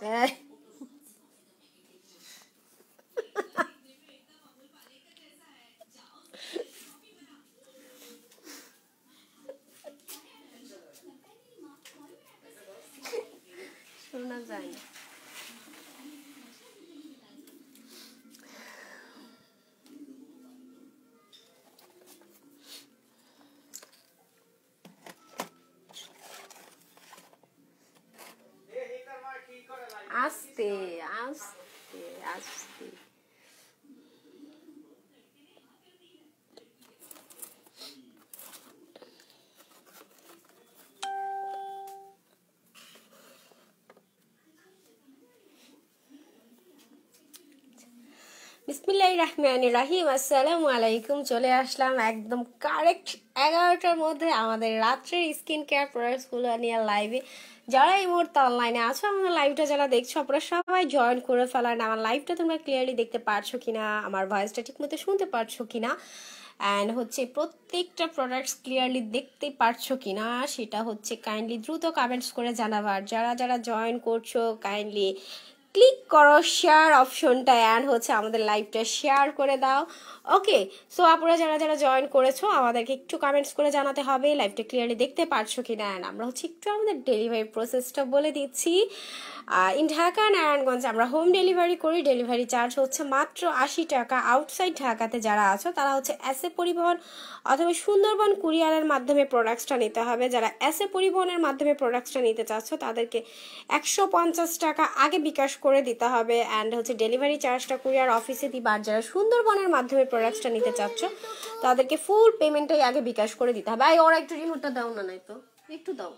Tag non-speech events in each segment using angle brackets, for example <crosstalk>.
Hey. বিসমিল্লাহ রহমান রাহিম আসসালামু আলাইকুম চলে আসলাম একদম কারেক্ট এগারোটার মধ্যে আমাদের রাত্রের স্কিন কেয়ার প্রোডাক্টসগুলো নিয়ে লাইভে যারা এই মুহূর্তে অনলাইনে আছো আমাদের লাইভটা যারা দেখছো আপনারা সবাই জয়েন করে ফেলান আমার লাইভটা তোমরা ক্লিয়ারলি দেখতে পারছো কিনা আমার ভয়েসটা ঠিক মতো শুনতে পারছো কিনা অ্যান্ড হচ্ছে প্রত্যেকটা প্রোডাক্টস ক্লিয়ারলি দেখতে পারছো কি না সেটা হচ্ছে কাইন্ডলি দ্রুত কমেন্টস করে জানাবার যারা যারা জয়েন করছো কাইন্ডলি ক্লিক করো শেয়ার অপশনটা অ্যান্ড হচ্ছে আমাদের লাইভটা শেয়ার করে দাও ওকে সো আপনারা যারা যারা জয়েন করেছো আমাদেরকে একটু কমেন্টস করে জানাতে হবে লাইভটা ক্লিয়ারলি দেখতে পারছো কি না অ্যান্ড আমরা হচ্ছে একটু আমাদের ডেলিভারি প্রসেসটা বলে দিচ্ছি ইন ঢাকা নারায়ণগঞ্জ আমরা হোম ডেলিভারি করি ডেলিভারি চার্জ হচ্ছে মাত্র আশি টাকা আউটসাইড ঢাকাতে যারা আছো তারা হচ্ছে এস এ পরিবহন অথবা সুন্দরবন কুরিয়ারের মাধ্যমে প্রোডাক্টসটা নিতে হবে যারা এস এ পরিবহনের মাধ্যমে প্রোডাক্টসটা নিতে চাচ্ছ তাদেরকে একশো পঞ্চাশ টাকা আগে বিকাশ করে দিতে হবে অ্যান্ড হচ্ছে ডেলিভারি চার্জটা কুরিয়ার অফিসে দিবা আর যারা সুন্দরবনের মাধ্যমে প্রোডাক্টসটা নিতে চাচ্ছ তাদেরকে ফুল পেমেন্টটাই আগে বিকাশ করে দিতে হবে এই ওরা একটু রিমোটটা দাও না নাই তো একটু দাও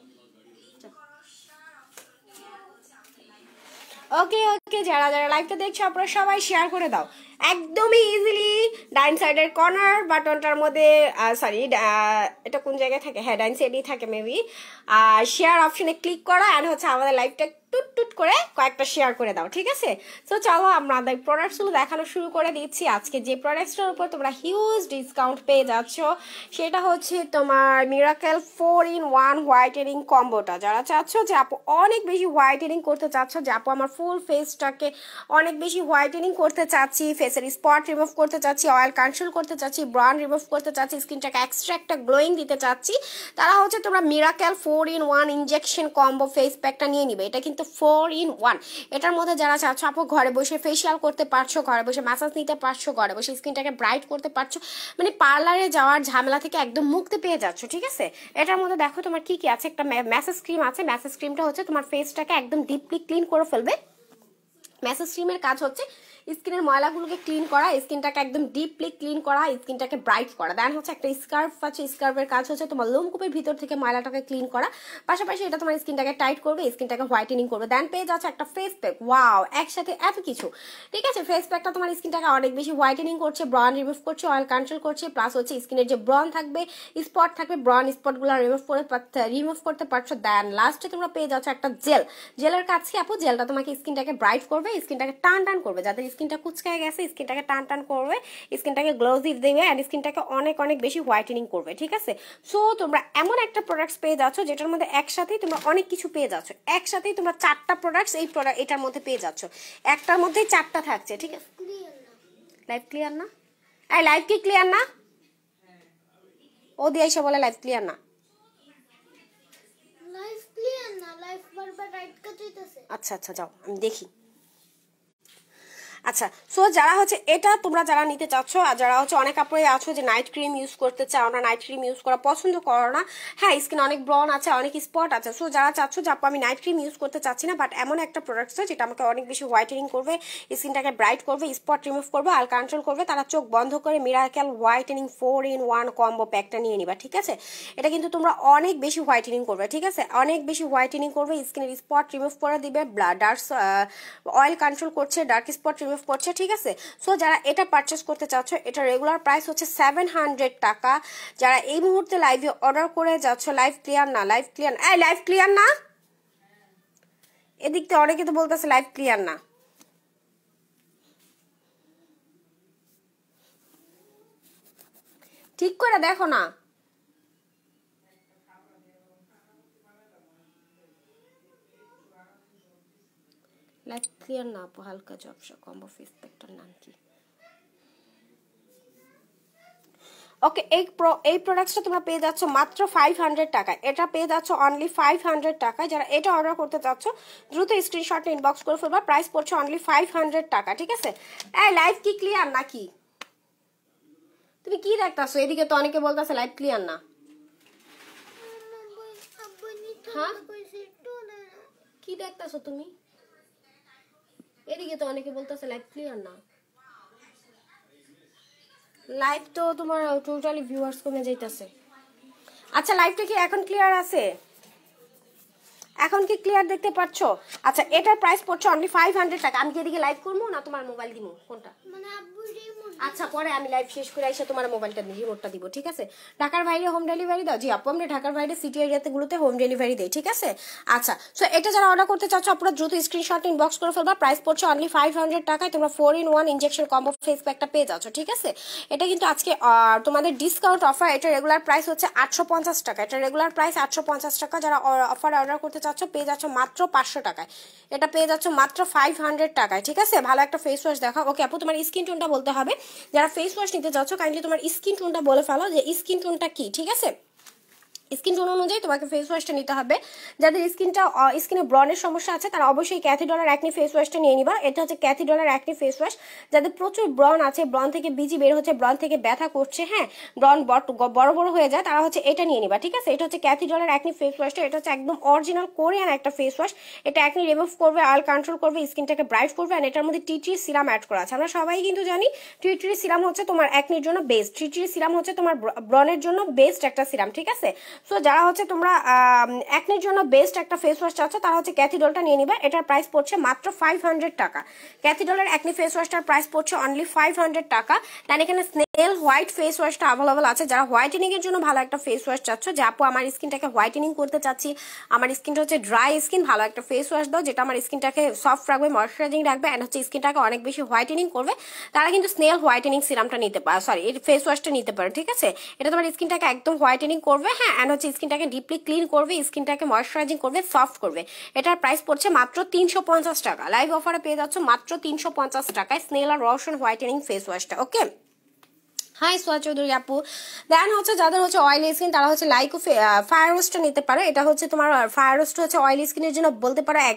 ওকে ওকে যারা যারা লাইভটা দেখছো আপনারা সবাই শেয়ার করে দাও একদমই ইজিলি ডাইন সাইডের কর্নার বাটনটার মধ্যে সরি এটা কোন জায়গায় থাকে হ্যাঁ ডাইন সাইডেই থাকে মেবি আর শেয়ার অপশনে ক্লিক করা অ্যান্ড হচ্ছে আমাদের লাইভটা টুট টুট করে কয়েকটা শেয়ার করে দাও ঠিক আছে সো চলো আমরা প্রোডাক্টসগুলো দেখানো শুরু করে দিচ্ছি আজকে যে প্রোডাক্টসটার উপর তোমরা হিউজ ডিসকাউন্ট পেয়ে যাচ্ছ সেটা হচ্ছে তোমার miracle four in one whitening কম্বোটা যারা চাচ্ছ যে আপু অনেক বেশি হোয়াইটেনিং করতে চাচ্ছ যে আপু আমার ফুল ফেসটাকে অনেক বেশি হোয়াইটেনিং করতে চাচ্ছি ফেসের স্পট রিমুভ করতে চাচ্ছি অয়েল কন্ট্রোল করতে চাচ্ছি ব্রাউন রিমুভ করতে চাচ্ছি স্কিনটাকে এক্সট্রা একটা গ্লোয়িং দিতে চাচ্ছি তারা হচ্ছে তোমরা miracle four in one injection combo face প্যাকটা নিয়ে নিবে এটা কিন্তু কিন্তু ফোর ইন ওয়ান এটার মধ্যে যারা চাচ্ছ আপ ঘরে বসে ফেসিয়াল করতে পারছো ঘরে বসে ম্যাসাজ নিতে পারছো ঘরে বসে স্কিনটাকে ব্রাইট করতে পারছো মানে পার্লারে যাওয়ার ঝামেলা থেকে একদম মুক্তি পেয়ে যাচ্ছ ঠিক আছে এটার মধ্যে দেখো তোমার কি কি আছে একটা ম্যাসেজ ক্রিম আছে ম্যাসেজ ক্রিমটা হচ্ছে তোমার ফেসটাকে একদম ডিপলি ক্লিন করে ফেলবে ম্যাসেজ ক্রিমের কাজ হচ্ছে স্কিনের ময়লাগুলোকে ক্লিন করা স্কিনটাকে একদম ডিপলি ক্লিন করা স্কিনটাকে ব্রাইট করা দেন হচ্ছে একটা স্কার্ফ আছে স্কার্ফের কাজ হচ্ছে তোমার লোমকূপের ভিতর থেকে ময়লাটাকে ক্লিন করা পাশাপাশি এটা তোমার স্কিনটাকে টাইট করবে স্কিনটাকে হোয়াইটেনিং করবে দেন পেয়ে যাচ্ছে একটা ফেস প্যাক ওয়াও একসাথে এত কিছু ঠিক আছে ফেস প্যাকটা তোমার স্কিনটাকে অনেক বেশি হোয়াইটেনিং করছে ব্রন রিমুভ করছে অয়েল কন্ট্রোল করছে প্লাস হচ্ছে স্কিনের যে ব্রন থাকবে স্পট থাকবে ব্রন স্পটগুলো রিমুভ করে রিমুভ করতে পারছো দেন লাস্টে তোমরা পেয়ে যাচ্ছ একটা জেল জেলের কাছে আপু জেলটা তোমাকে স্কিনটাকে ব্রাইট করবে স্কিনটাকে টান টান করবে যাদের স্কিনটা কুচকায় গেছে স্কিনটাকে টান টান করবে স্কিনটাকে গ্লোজি দেবে অ্যান্ড স্কিনটাকে অনেক অনেক বেশি হোয়াইটেনিং করবে ঠিক আছে সো তোমরা এমন একটা প্রোডাক্টস পেয়ে যাচ্ছ যেটার মধ্যে একসাথেই তোমরা অনেক কিছু পেয়ে যাচ্ছ একসাথেই তোমরা চারটা প্রোডাক্টস এই প্রোডাক্ট এটার মধ্যে পেয়ে যাচ্ছ একটার মধ্যেই চারটা থাকছে ঠিক আছে লাইভ ক্লিয়ার না এই লাইভ কি ক্লিয়ার না ও দিয়ে এসে বলে লাইফ ক্লিয়ার না আচ্ছা আচ্ছা যাও আমি দেখি আচ্ছা সো যারা হচ্ছে এটা তোমরা যারা নিতে চাচ্ছ আর যারা হচ্ছে অনেক কাপড়ে আছো যে নাইট ক্রিম ইউজ করতে চাও না নাইট ক্রিম ইউজ করা পছন্দ করো না হ্যাঁ স্কিন অনেক ব্রন আছে অনেক স্পট আছে সো যারা চাচ্ছ যে আপু আমি নাইট ক্রিম ইউজ করতে চাচ্ছি না বাট এমন একটা প্রোডাক্ট আছে যেটা আমাকে অনেক বেশি হোয়াইটেনিং করবে স্কিনটাকে ব্রাইট করবে স্পট রিমুভ করবে আর কন্ট্রোল করবে তারা চোখ বন্ধ করে miracle whitening four in one combo প্যাকটা নিয়ে নিবা ঠিক আছে এটা কিন্তু তোমরা অনেক বেশি হোয়াইটেনিং করবে ঠিক আছে অনেক বেশি হোয়াইটেনিং করবে স্কিনের স্পট রিমুভ করে দিবে ডার্ক অয়েল কন্ট্রোল করছে ডার্ক স্পট ওয়েভ পড়ছে ঠিক আছে সো যারা এটা পারচেস করতে চাচ্ছ এটা রেগুলার প্রাইস হচ্ছে সেভেন হান্ড্রেড টাকা যারা এই মুহূর্তে লাইভে অর্ডার করে যাচ্ছ লাইভ ক্লিয়ার না লাইভ ক্লিয়ার এই লাইভ ক্লিয়ার না এদিক থেকে অনেকে তো বলতেছে লাইভ ক্লিয়ার না ঠিক করে দেখো না ক্লিয়ার না আপু হালকা জবসা কম্বো ফেস প্যাকটার নাম কি ওকে এই এই প্রোডাক্টসটা তোমরা পেয়ে যাচ্ছ মাত্র ফাইভ হান্ড্রেড টাকায় এটা পেয়ে যাচ্ছ অনলি ফাইভ হান্ড্রেড টাকায় যারা এটা অর্ডার করতে চাচ্ছ দ্রুত স্ক্রিনশট ইনবক্স করে ফেলবা প্রাইস পড়ছে অনলি ফাইভ হান্ড্রেড টাকা ঠিক আছে এই লাইভ কি ক্লিয়ার নাকি তুমি কি দেখতেছো এদিকে তো অনেকে বলতেছে লাইভ ক্লিয়ার না কি দেখতেছো তুমি এদিকে তো অনেকে বলতেছে লাইভ ক্লিয়ার না লাইভ তো তোমার টোটালি ভিউয়ার্স কমে যাইতেছে আচ্ছা লাইভটা কি এখন ক্লিয়ার আছে এখন কি ক্লিয়ার দেখতে পাচ্ছ আচ্ছা এটার প্রাইস পড়ছে অনলি ফাইভ হান্ড্রেড টাকা আমি কি এদিকে লাইভ করবো না তোমার মোবাইল দিব কোনটা মানে আচ্ছা পরে আমি লাইভ শেষ করে এসে তোমার মোবাইলটা রিমোটটা দিব ঠিক আছে ঢাকার বাইরে হোম ডেলিভারি দাও জি আপু আমরা ঢাকার বাইরে সিটি এরিয়াতে গুলোতে হোম ডেলিভারি দেয় ঠিক আছে আচ্ছা সো এটা যারা অর্ডার করতে চাচ্ছ আপনারা দ্রুত স্ক্রিনশট ইনবক্স করে ফেলবা প্রাইস পড়ছে অনলি ফাইভ হান্ড্রেড টাকায় তোমরা four in one injection combo face প্যাকটা পেয়ে যাচ্ছ ঠিক আছে এটা কিন্তু আজকে তোমাদের ডিসকাউন্ট অফার এটা রেগুলার প্রাইস হচ্ছে আটশো পঞ্চাশ টাকা এটা রেগুলার প্রাইস আটশো পঞ্চাশ টাকা যারা অফার অর্ডার করতে চাচ্ছ যাচ্ছ পেয়ে যাচ্ছ মাত্র পাঁচশো টাকায় এটা পেয়ে যাচ্ছ মাত্র ফাইভ হান্ড্রেড টাকায় ঠিক আছে ভালো একটা ফেস ওয়াশ দেখা ওকে আপু তোমার স্কিন টোনটা বলতে হবে যারা ফেস ওয়াশ নিতে যাচ্ছ কাইন্ডলি তোমার স্কিন টোনটা বলে ফেলো যে স্কিন টোনটা কি ঠিক আছে স্কিন টোন অনুযায়ী তোমাকে ফেস ওয়াশটা নিতে হবে যাদের স্কিনটা স্কিনে ব্রনের সমস্যা আছে তারা অবশ্যই ক্যাথি ডলার ফেস ওয়াশটা নিয়ে নিবা এটা হচ্ছে ক্যাথি ডলার ফেস ওয়াশ যাদের প্রচুর ব্রন আছে ব্রন থেকে বিজি বের হচ্ছে ব্রন থেকে ব্যথা করছে হ্যাঁ ব্রন বড় বড় হয়ে যায় তারা হচ্ছে এটা নিয়ে নিবা ঠিক আছে এটা হচ্ছে ক্যাথি ডলার অ্যাকনি ফেস ওয়াশটা এটা হচ্ছে একদম অরিজিনাল কোরিয়ান একটা ফেস ওয়াশ এটা একনি রিমুভ করবে আল কন্ট্রোল করবে স্কিনটাকে ব্রাইট করবে অ্যান্ড এটার মধ্যে টিট্রি সিরাম অ্যাড করা আছে আমরা সবাই কিন্তু জানি টিট্রি সিরাম হচ্ছে তোমার একনির জন্য বেস্ট টিট্রি সিরাম হচ্ছে তোমার ব্রনের জন্য বেস্ট একটা সিরাম ঠিক আছে সো যারা হচ্ছে তোমরা অ্যাকনির জন্য বেস্ট একটা ফেস ওয়াশ চাচ্ছ তারা হচ্ছে ক্যাথিডলটা নিয়ে নিবে এটার প্রাইস পড়ছে মাত্র ফাইভ হান্ড্রেড টাকা ক্যাথিডলের অ্যাকনি ফেস ওয়াশটার প্রাইস পড়ছে অনলি ফাইভ হান্ড্রেড টাকা দেন এখানে স্নেল হোয়াইট ফেস ওয়াশটা অ্যাভেলেবল আছে যারা হোয়াইটেনিং এর জন্য ভালো একটা ফেস ওয়াশ চাচ্ছ যে আপু আমার স্কিনটাকে হোয়াইটেনিং করতে চাচ্ছি আমার স্কিনটা হচ্ছে ড্রাই স্কিন ভালো একটা ফেস ওয়াশ দাও যেটা আমার স্কিনটাকে সফট রাখবে ময়শ্চারাইজিং রাখবে অ্যান্ড হচ্ছে স্কিনটাকে অনেক বেশি হোয়াইটেনিং করবে তারা কিন্তু স্নেল হোয়াইটেনিং সিরামটা নিতে পারে সরি ফেস ওয়াশটা নিতে পারো ঠিক আছে এটা তোমার স্কিনটাকে একদম হোয়াইটেনিং করবে হ্যাঁ এটা হচ্ছে স্কিনটাকে ডিপলি ক্লিন করবে স্কিনটাকে ময়শ্চারাইজিং করবে সফট করবে এটার প্রাইস পড়ছে মাত্র তিনশো পঞ্চাশ টাকা লাইভ অফারে পেয়ে যাচ্ছ মাত্র তিনশো পঞ্চাশ টাকায় স্নেল আর রোশন হোয়াইটেনিং ফেস ওয়াশটা ওকে হাই সোয়া চৌধুরী আপু দেন হচ্ছে যাদের হচ্ছে অয়েলি স্কিন তারা হচ্ছে লাইকো ফায়ার রোস্টটা নিতে পারে এটা হচ্ছে তোমার ফায়ার রোস্ট হচ্ছে অয়েলি স্কিনের জন্য বলতে পারো এক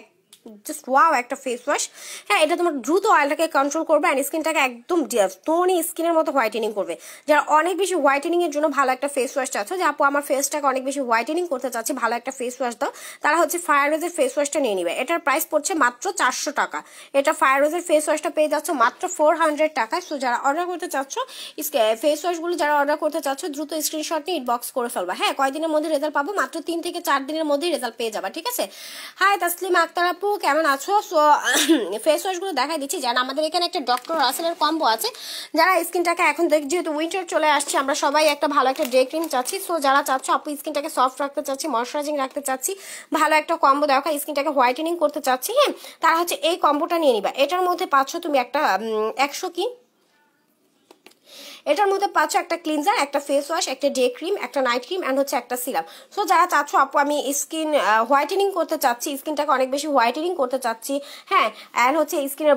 জাস্ট ওয়াও একটা ফেস ওয়াশ হ্যাঁ এটা তোমার দ্রুত অয়েলটাকে কন্ট্রোল করবে অ্যান্ড স্কিনটাকে একদম স্টোনি স্কিনের মতো হোয়াইটেনিং করবে যারা অনেক বেশি হোয়াইটেনিংয়ের জন্য ভালো একটা ফেস ওয়াশ চাচ্ছ যে আপু আমার ফেসটাকে অনেক বেশি হোয়াইটেনিং করতে চাচ্ছে ভালো একটা ফেস ওয়াশ দাও তারা হচ্ছে ফায়ার রোজের ফেস ওয়াশটা নিয়ে নিবে এটার প্রাইস পড়ছে মাত্র চারশো টাকা এটা ফায়ার রোজের ফেস ওয়াশটা পেয়ে যাচ্ছ মাত্র ফোর হান্ড্রেড টাকায় সো যারা অর্ডার করতে চাচ্ছ ফেস ওয়াশগুলো যারা অর্ডার করতে চাচ্ছ দ্রুত স্ক্রিনশট নিয়ে ইনবক্স করে ফেলবা হ্যাঁ কয়দিনের মধ্যে রেজাল্ট পাবো মাত্র তিন থেকে চার দিনের মধ্যেই রেজাল্ট পেয়ে যাবা ঠিক আছে হাই তাসলিম আক্তার আপু আপু কেমন আছো সো ফেস ওয়াশগুলো দেখাই দিচ্ছি যেন আমাদের এখানে একটা ডক্টর রাসেলের কম্বো আছে যারা স্কিনটাকে এখন দেখ যেহেতু উইন্টার চলে আসছে আমরা সবাই একটা ভালো একটা ডে ক্রিম চাচ্ছি সো যারা চাচ্ছ আপু স্কিনটাকে সফট রাখতে চাচ্ছি ময়শ্চারাইজিং রাখতে চাচ্ছি ভালো একটা কম্বো দেখা স্কিনটাকে হোয়াইটেনিং করতে চাচ্ছি হ্যাঁ তারা হচ্ছে এই কম্বোটা নিয়ে নিবা এটার মধ্যে পাচ্ছ তুমি একটা একশো কি এটার মধ্যে পাচ্ছ একটা ক্লিনজার একটা ফেস ওয়াশ একটা ডে ক্রিম একটা নাইট ক্রিম অ্যান্ড হচ্ছে একটা সিরাম সো যারা চাচ্ছ আপু আমি স্কিন হোয়াইটেনিং করতে চাচ্ছি স্কিনটাকে অনেক বেশি হোয়াইটেনিং করতে চাচ্ছি হ্যাঁ অ্যান্ড হচ্ছে স্কিনের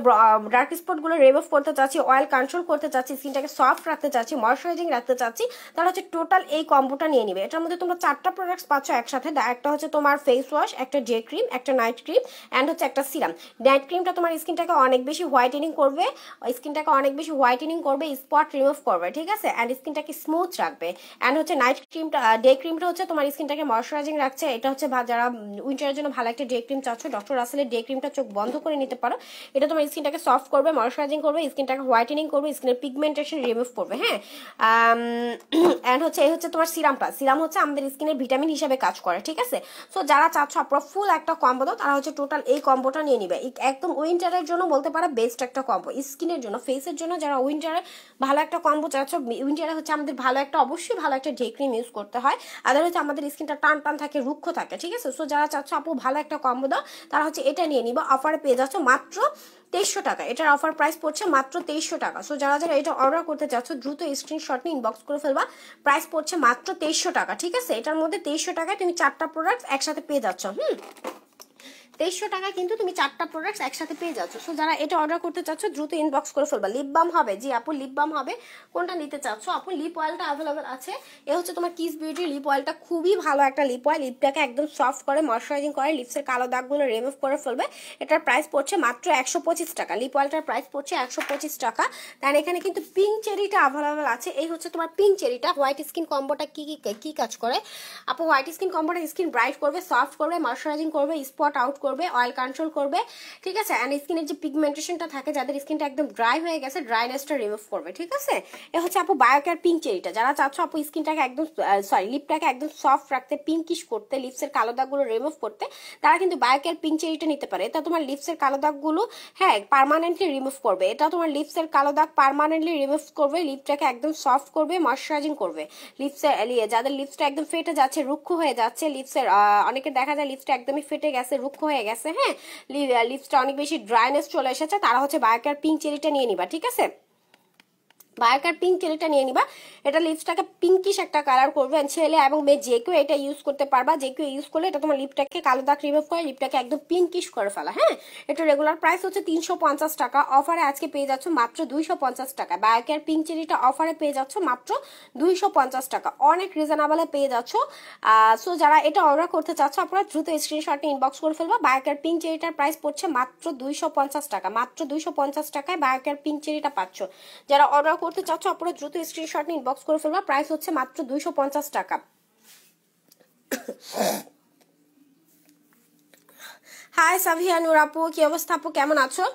ডার্ক স্পটগুলো রেভ অফ করতে চাচ্ছি অয়েল কন্ট্রোল করতে চাচ্ছি স্কিনটাকে সফট রাখতে চাচ্ছি ময়শ্চারাইজিং রাখতে চাচ্ছি তাহলে হচ্ছে টোটাল এই কম্বোটা নিয়ে নিবে এটার মধ্যে তোমরা চারটা প্রোডাক্টস পাচ্ছ একসাথে একটা হচ্ছে তোমার ফেস ওয়াশ একটা ডে ক্রিম একটা নাইট ক্রিম অ্যান্ড হচ্ছে একটা সিরাম নাইট ক্রিমটা তোমার স্কিনটাকে অনেক বেশি হোয়াইটেনিং করবে স্কিনটাকে অনেক বেশি হোয়াইটেনিং করবে স্পট রিমুভ করবে করবে ঠিক আছে অ্যান্ড স্কিনটাকে স্মুথ রাখবে অ্যান্ড হচ্ছে নাইট ক্রিমটা ডে ক্রিমটা হচ্ছে তোমার স্কিনটাকে ময়শ্চারাইজিং রাখছে এটা হচ্ছে যারা উইন্টারের জন্য ভালো একটা ডে ক্রিম চাচ্ছ ডক্টর রাসেলের ডে ক্রিমটা চোখ বন্ধ করে নিতে পারো এটা তোমার স্কিনটাকে সফট করবে ময়শ্চারাইজিং করবে স্কিনটাকে হোয়াইটেনিং করবে স্কিনের পিগমেন্টেশন রিমুভ করবে হ্যাঁ অ্যান্ড um, <clears throat> হচ্ছে এই হচ্ছে তোমার সিরামটা সিরাম হচ্ছে আমাদের স্কিনের ভিটামিন হিসাবে কাজ করে ঠিক আছে সো যারা চাচ্ছ আপনার ফুল একটা কম্বো দাও তারা হচ্ছে টোটাল এই কম্বোটা নিয়ে নিবে একদম উইন্টারের জন্য বলতে পারো বেস্ট একটা কম্বো স্কিনের জন্য ফেসের জন্য যারা উইন্টারে ভালো একটা কম্বো যাচ্ছ উইন্টারে হচ্ছে আমাদের ভালো একটা অবশ্যই ভালো একটা ডে ক্রিম ইউজ করতে হয় আদার হচ্ছে আমাদের স্কিনটা টান টান থাকে রুক্ষ থাকে ঠিক আছে সো যারা চাচ্ছ আপু ভালো একটা কম্বো দাও তারা হচ্ছে এটা নিয়ে নিবা অফারে পেয়ে যাচ্ছ মাত্র তেইশশো টাকা এটার অফার প্রাইস পড়ছে মাত্র তেইশশো টাকা সো যারা যারা এটা অর্ডার করতে চাচ্ছ দ্রুত স্ক্রিনশট নিয়ে ইনবক্স করে ফেলবা প্রাইস পড়ছে মাত্র তেইশশো টাকা ঠিক আছে এটার মধ্যে তেইশশো টাকায় তুমি চারটা প্রোডাক্ট একসাথে পেয়ে যাচ্ছ হুম তেইশশো টাকা কিন্তু তুমি চারটা প্রোডাক্ট একসাথে পেয়ে যাচ্ছ সো যারা এটা অর্ডার করতে চাচ্ছ দ্রুত ইনবক্স করে ফেলবা লিপ বাম হবে জি আপু লিপ বাম হবে কোনটা নিতে চাচ্ছ আপু লিপ অয়েলটা অ্যাভেলেবেল আছে এ হচ্ছে তোমার কিস বিউটি লিপ অয়েলটা খুবই ভালো একটা লিপ অয়েল লিপটাকে একদম সফট করে ময়শ্চারাইজিং করে লিপসের কালো দাগগুলো রিমুভ করে ফেলবে এটার প্রাইস পড়ছে মাত্র একশো পঁচিশ টাকা লিপ অয়েলটার প্রাইস পড়ছে একশো পঁচিশ টাকা দেন এখানে কিন্তু পিঙ্ক চেরিটা অ্যাভেলেবেল আছে এই হচ্ছে তোমার পিঙ্ক চেরিটা হোয়াইট স্কিন কম্বোটা কী কী কী কাজ করে আপু হোয়াইট স্কিন কম্বোটা স্কিন ব্রাইট করবে সফট করবে ময়শ্চারাইজিং করবে স্পট আউট করবে করবে অয়েল কন্ট্রোল করবে ঠিক আছে অ্যান্ড স্কিনের যে পিগমেন্টেশনটা থাকে যাদের স্কিনটা একদম ড্রাই হয়ে গেছে ড্রাইনেসটা রিমুভ করবে ঠিক আছে এ হচ্ছে আপু বায়োকেয়ার পিঙ্ক চেরিটা যারা চাচ্ছ আপু স্কিনটাকে একদম সরি লিপটাকে একদম সফট রাখতে পিঙ্কিশ করতে লিপসের কালো দাগগুলো রিমুভ করতে তারা কিন্তু বায়োকেয়ার পিঙ্ক চেরিটা নিতে পারে এটা তোমার লিপসের কালো দাগগুলো হ্যাঁ পারমানেন্টলি রিমুভ করবে এটা তোমার লিপসের কালো দাগ পারমানেন্টলি রিমুভ করবে লিপটাকে একদম সফট করবে ময়শ্চারাইজিং করবে লিপসের এলিয়ে যাদের লিপসটা একদম ফেটে যাচ্ছে রুক্ষ হয়ে যাচ্ছে লিপসের অনেকে দেখা যায় লিপসটা একদমই ফেটে গেছে রুক্ষ হয়ে হয়ে গেছে হ্যাঁ লিপসটা অনেক বেশি ড্রাইনেস চলে এসেছে তারা হচ্ছে বায়োকেয়ার পিঙ্ক চেরিটা নিয়ে নিবা ঠিক আছে বায়কার পিঙ্ক কেলটা নিয়ে নিবা এটা লিপসটাকে পিঙ্কিশ একটা কালার করবে ছেলে এবং মেয়ে যে কেউ এটা ইউজ করতে পারবা যে কেউ ইউজ করলে এটা তোমার লিপটাকে কালো দাগ রিমুভ করে লিপটাকে একদম পিঙ্কিশ করে ফেলা হ্যাঁ এটা রেগুলার প্রাইস হচ্ছে তিনশো পঞ্চাশ টাকা অফারে আজকে পেয়ে যাচ্ছ মাত্র দুইশো পঞ্চাশ টাকা বায়কার পিঙ্ক চেরিটা অফারে পেয়ে যাচ্ছ মাত্র দুইশো পঞ্চাশ টাকা অনেক রিজনেবলে পেয়ে যাচ্ছ সো যারা এটা অর্ডার করতে চাচ্ছ আপনারা দ্রুত স্ক্রিনশটে ইনবক্স করে ফেলবা বায়কার পিঙ্ক চেরিটার প্রাইস পড়ছে মাত্র দুইশো পঞ্চাশ টাকা মাত্র দুইশো পঞ্চাশ টাকায় বায়কার পিঙ্ক চেরিটা পাচ্ছ যারা অর্ডার করতে চাচ্ছ আপনারা দ্রুত স্ক্রিনশট নিয়ে ইনবক্স করে ফেলবা প্রাইস হচ্ছে মাত্র দুইশো পঞ্চাশ টাকা হাই সাভিয়া নুরাপু কি অবস্থা আপু কেমন আছো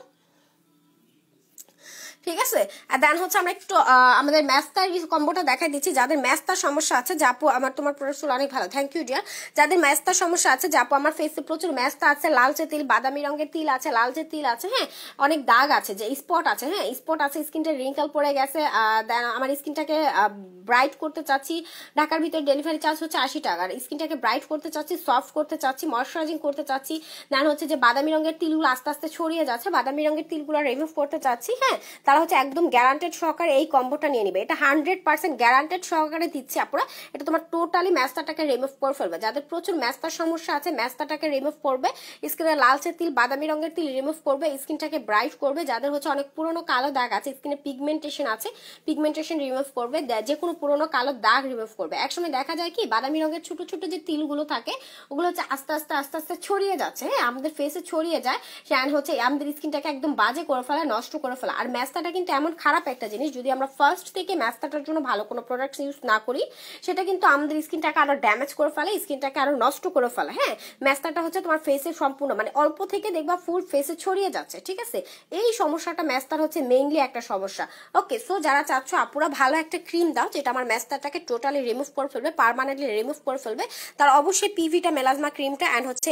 ঠিক আছে আর দেন হচ্ছে আমরা একটু আমাদের ম্যাস্তার কম্বোটা দেখাই দিচ্ছি যাদের ম্যাস্তার সমস্যা আছে জাপু আমার তোমার প্রোডাক্টগুলো অনেক ভালো থ্যাংক ইউ ডিয়ার যাদের ম্যাস্তার সমস্যা আছে জাপু আমার ফেসে প্রচুর ম্যাথটা আছে লালচে তিল বাদামি রঙের তিল আছে লালচে তিল আছে হ্যাঁ অনেক দাগ আছে যে স্পট আছে হ্যাঁ স্পট আছে স্কিনটা রিঙ্কাল পড়ে গেছে দেন আমার স্কিনটাকে ব্রাইট করতে চাচ্ছি ঢাকার ভিতরে ডেলিভারি চার্জ হচ্ছে আশি টাকা আর স্কিনটাকে ব্রাইট করতে চাচ্ছি সফট করতে চাচ্ছি ময়শ্চারাইজিং করতে চাচ্ছি দেন হচ্ছে যে বাদামি রঙের তিলগুলো আস্তে আস্তে ছড়িয়ে যাচ্ছে বাদামি রঙের তিলগুলো রিমুভ করতে চাচ্ছি হ্যাঁ তারা হচ্ছে একদম গ্যারান্টেড সহকারে এই কম্বোটা নিয়ে নিবে এটা হান্ড্রেড পার্সেন্ট গ্যারান্টেড সহকারে দিচ্ছে আপনারা এটা তোমার টোটালি ম্যাস্তাটাকে রিমুভ করে ফেলবে যাদের প্রচুর ম্যাস্তার সমস্যা আছে ম্যাস্তাটাকে রিমুভ করবে স্কিনের লালচে তিল বাদামি রঙের তিল রিমুভ করবে স্কিনটাকে ব্রাইট করবে যাদের হচ্ছে অনেক পুরনো কালো দাগ আছে স্কিনে পিগমেন্টেশন আছে পিগমেন্টেশন রিমুভ করবে যে কোনো পুরনো কালো দাগ রিমুভ করবে একসময় দেখা যায় কি বাদামি রঙের ছোট ছোট যে তিলগুলো থাকে ওগুলো হচ্ছে আস্তে আস্তে আস্তে আস্তে ছড়িয়ে যাচ্ছে হ্যাঁ আমাদের ফেসে ছড়িয়ে যায় সে হচ্ছে আমাদের স্কিনটাকে একদম বাজে করে ফেলা নষ্ট করে ফেলা আর ম্যাস্তা ম্যাস্তাটা কিন্তু এমন খারাপ একটা জিনিস যদি আমরা ফার্স্ট থেকে ম্যাস্তাটার জন্য ভালো কোনো প্রোডাক্ট ইউজ না করি সেটা কিন্তু আমাদের স্কিনটাকে আরো ড্যামেজ করে ফেলে স্কিনটাকে আরো নষ্ট করে ফেলে হ্যাঁ ম্যাস্তাটা হচ্ছে তোমার ফেসে সম্পূর্ণ মানে অল্প থেকে দেখবা ফুল ফেসে ছড়িয়ে যাচ্ছে ঠিক আছে এই সমস্যাটা ম্যাস্তার হচ্ছে মেইনলি একটা সমস্যা ওকে সো যারা চাচ্ছ আপুরা ভালো একটা ক্রিম দাও যেটা আমার ম্যাস্তাটাকে টোটালি রিমুভ করে ফেলবে পারমানেন্টলি রিমুভ করে ফেলবে তার অবশ্যই পিভিটা মেলাজমা ক্রিমটা অ্যান্ড হচ্ছে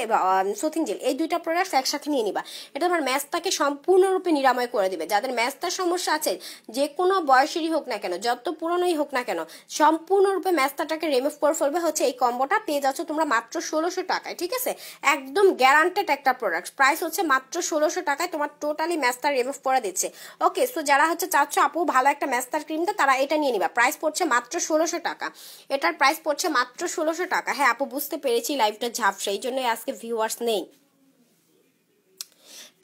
সোথিং জেল এই দুইটা প্রোডাক্টস একসাথে নিয়ে নিবা এটা তোমার ম্যাস্তাকে সম্পূর্ণরূপে নিরাময় করে দিবে যাদের ম্যাস্তার সমস্যা আছে যে কোনো বয়সেরই হোক না কেন যত পুরনোই হোক না কেন সম্পূর্ণরূপে ম্যাস্তাটাকে রিমুভ করে ফেলবে হচ্ছে এই কম্বোটা পেয়ে যাচ্ছ তোমরা মাত্র ষোলোশো টাকায় ঠিক আছে একদম গ্যারান্টেড একটা প্রোডাক্ট প্রাইস হচ্ছে মাত্র ষোলোশো টাকায় তোমার টোটালি ম্যাস্তা রিমুভ করে দিচ্ছে ওকে সো যারা হচ্ছে চাচ্ছ আপু ভালো একটা ম্যাস্তার ক্রিম দেয় তারা এটা নিয়ে নিবা প্রাইস পড়ছে মাত্র ষোলোশো টাকা এটার প্রাইস পড়ছে মাত্র ষোলোশো টাকা হ্যাঁ আপু বুঝতে পেরেছি লাইফটা ঝাপসা এই জন্যই আজকে ভিউয়ার্স নেই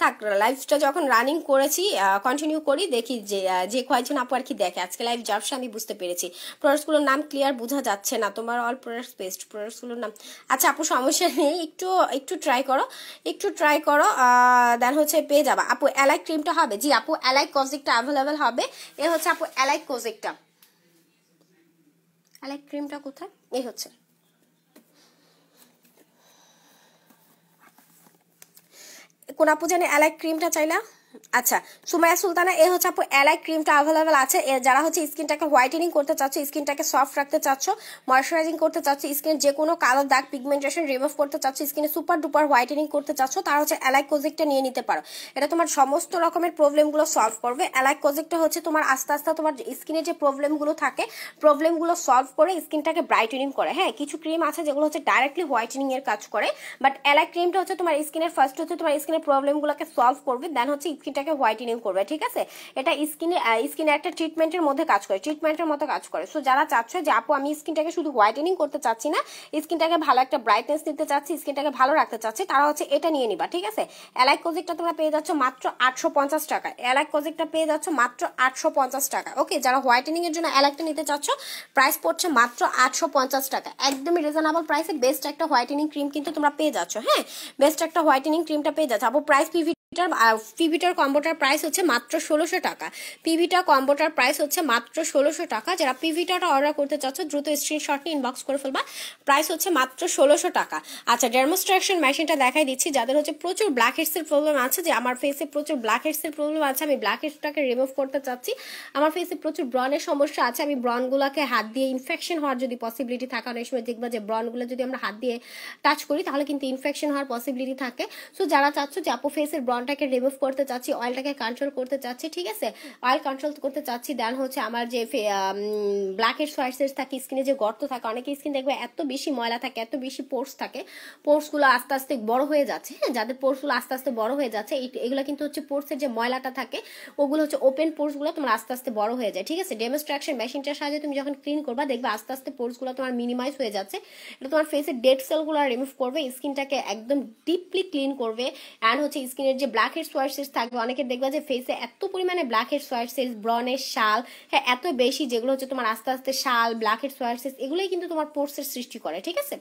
থাক লাইভটা যখন রানিং করেছি কন্টিনিউ করি দেখি যে যে কয়েকজন আপু আর কি দেখে আজকে লাইভ যাবসে আমি বুঝতে পেরেছি প্রোডাক্টসগুলোর নাম ক্লিয়ার বোঝা যাচ্ছে না তোমার অল প্রোডাক্টস বেস্ট প্রোডাক্টসগুলোর নাম আচ্ছা আপু সমস্যা নেই একটু একটু ট্রাই করো একটু ট্রাই করো দেন হচ্ছে পেয়ে যাবা আপু অ্যালাই ক্রিমটা হবে জি আপু অ্যালাই কজিকটা অ্যাভেলেবেল হবে এ হচ্ছে আপু অ্যালাই কজিকটা অ্যালাই ক্রিমটা কোথায় এই হচ্ছে কোন আপু জানে অ্যালাইক ক্রিমটা চাইলা আচ্ছা সুমাইয়া সুলতানা এই হচ্ছে আপু অ্যালাই ক্রিমটা অ্যাভেলেবেল আছে যারা হচ্ছে স্কিনটাকে হোয়াইটেনিং করতে চাচ্ছ স্কিনটাকে সফট রাখতে চাচ্ছ ময়শ্চারাইজিং করতে চাচ্ছ স্কিনের যে কোনো কালো দাগ পিগমেন্টেশন রিমুভ করতে চাচ্ছ স্কিনে সুপার ডুপার হোয়াইটেনিং করতে চাচ্ছ তার হচ্ছে অ্যালাই কোজেক্টটা নিয়ে নিতে পারো এটা তোমার সমস্ত রকমের প্রবলেমগুলো সলভ করবে অ্যালাই কোজেক্টটা হচ্ছে তোমার আস্তে আস্তে তোমার স্কিনে যে প্রবলেমগুলো থাকে প্রবলেমগুলো সলভ করে স্কিনটাকে ব্রাইটেনিং করে হ্যাঁ কিছু ক্রিম আছে যেগুলো হচ্ছে ডাইরেক্টলি হোয়াইটেনিং এর কাজ করে বাট অ্যালাই ক্রিমটা হচ্ছে তোমার স্কিনের ফার্স্ট হচ্ছে তোমার স্কিনের প্রবলেমগুলোকে সলভ করবে দেন হচ্ছে স্কিনটাকে হোয়াইটেনিং করবে ঠিক আছে এটা স্কিন স্কিনে একটা ট্রিটমেন্টের মধ্যে কাজ করে ট্রিটমেন্টের মতো কাজ করে সো যারা চাচ্ছে যে আপু আমি স্কিনটাকে শুধু হোয়াইটেনিং করতে চাচ্ছি না স্কিনটাকে ভালো একটা ব্রাইটনেস নিতে চাচ্ছি স্কিনটাকে ভালো রাখতে চাচ্ছি তারা হচ্ছে এটা নিয়ে নিবা ঠিক আছে অ্যালাইক কোজিকটা তোমরা পেয়ে যাচ্ছ মাত্র আটশো পঞ্চাশ টাকা অ্যালাইক কোজিকটা পেয়ে যাচ্ছ মাত্র আটশো পঞ্চাশ টাকা ওকে যারা হোয়াইটেনিং এর জন্য অ্যালাইকটা নিতে চাচ্ছ প্রাইস পড়ছে মাত্র আটশো পঞ্চাশ টাকা একদমই রিজনেবল প্রাইসে বেস্ট একটা হোয়াইটেনিং ক্রিম কিন্তু তোমরা পেয়ে যাচ্ছ হ্যাঁ বেস্ট একটা হোয়াইটেনিং ক্রিমটা পেয়ে যাচ্ছ আপু প্রাইস পিভি এটার পিভিটার কম্বোটার প্রাইস হচ্ছে মাত্র ষোলোশো টাকা পিভিটা কম্বোটার প্রাইস হচ্ছে মাত্র ষোলোশো টাকা যারা পিভিটাটা অর্ডার করতে চাচ্ছ দ্রুত স্ক্রিনশট নিয়ে ইনবক্স করে ফেলবা প্রাইস হচ্ছে মাত্র ষোলোশো টাকা আচ্ছা ডেমোস্ট্রেশন মেশিনটা দেখাই দিচ্ছি যাদের হচ্ছে প্রচুর ব্ল্যাক হেডসের প্রবলেম আছে যে আমার ফেসে প্রচুর ব্ল্যাক হেডসের প্রবলেম আছে আমি ব্ল্যাক হেডসটাকে রিমুভ করতে চাচ্ছি আমার ফেসে প্রচুর ব্রনের সমস্যা আছে আমি ব্রনগুলোকে হাত দিয়ে ইনফেকশন হওয়ার যদি পসিবিলিটি থাকে অনেক সময় দেখবা যে ব্রনগুলো যদি আমরা হাত দিয়ে টাচ করি তাহলে কিন্তু ইনফেকশন হওয়ার পসিবিলিটি থাকে সো যারা চাচ্ছ যে আপু ফেসের ব্রন জলটাকে রিমুভ করতে চাচ্ছি অয়েলটাকে কন্ট্রোল করতে চাচ্ছি ঠিক আছে অয়েল কন্ট্রোল করতে চাচ্ছি দেন হচ্ছে আমার যে ব্ল্যাক এর সোয়াইটসেস থাকে স্কিনে যে গর্ত থাকে অনেকে স্কিন দেখবে এত বেশি ময়লা থাকে এত বেশি পোর্স থাকে পোর্সগুলো আস্তে আস্তে বড় হয়ে যাচ্ছে হ্যাঁ যাদের পোর্সগুলো আস্তে আস্তে বড় হয়ে যাচ্ছে এগুলো কিন্তু হচ্ছে পোর্সের যে ময়লাটা থাকে ওগুলো হচ্ছে ওপেন পোর্সগুলো তোমার আস্তে আস্তে বড় হয়ে যায় ঠিক আছে ডেমোস্ট্রাকশন মেশিনটার সাহায্যে তুমি যখন ক্লিন করবা দেখবে আস্তে আস্তে পোর্সগুলো তোমার মিনিমাইজ হয়ে যাচ্ছে এটা তোমার ফেসের ডেড সেলগুলো রিমুভ করবে স্কিনটাকে একদম ডিপলি ক্লিন করবে অ্যান্ড হচ্ছে স্কিনের যে যে ব্ল্যাক হেড সোয়ারসেস থাকবে অনেকে দেখবে যে ফেসে এত পরিমাণে ব্ল্যাক হেড সোয়ারসেস ব্রনের শাল হ্যাঁ এত বেশি যেগুলো হচ্ছে তোমার আস্তে আস্তে শাল ব্ল্যাক হেড সোয়ারসেস এগুলোই কিন্তু তোমার পোর্সের সৃষ্টি করে ঠিক আছে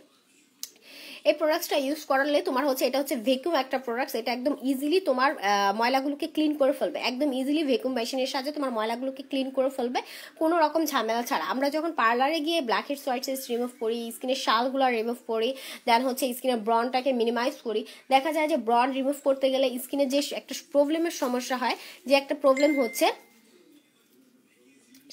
এই প্রোডাক্টসটা ইউজ করালে তোমার হচ্ছে এটা হচ্ছে ভেকুম একটা প্রোডাক্টস এটা একদম ইজিলি তোমার ময়লাগুলোকে ক্লিন করে ফেলবে একদম ইজিলি ভেকুম মেশিনের সাহায্যে তোমার ময়লাগুলোকে ক্লিন করে ফেলবে কোনো রকম ঝামেলা ছাড়া আমরা যখন পার্লারে গিয়ে blackhead whiteheads remove করি স্কিনের শালগুলো রিমুভ করি দেন হচ্ছে স্কিনের ব্রনটাকে মিনিমাইজ করি দেখা যায় যে ব্রন রিমুভ করতে গেলে স্কিনে যে একটা প্রবলেমের সমস্যা হয় যে একটা প্রবলেম হচ্ছে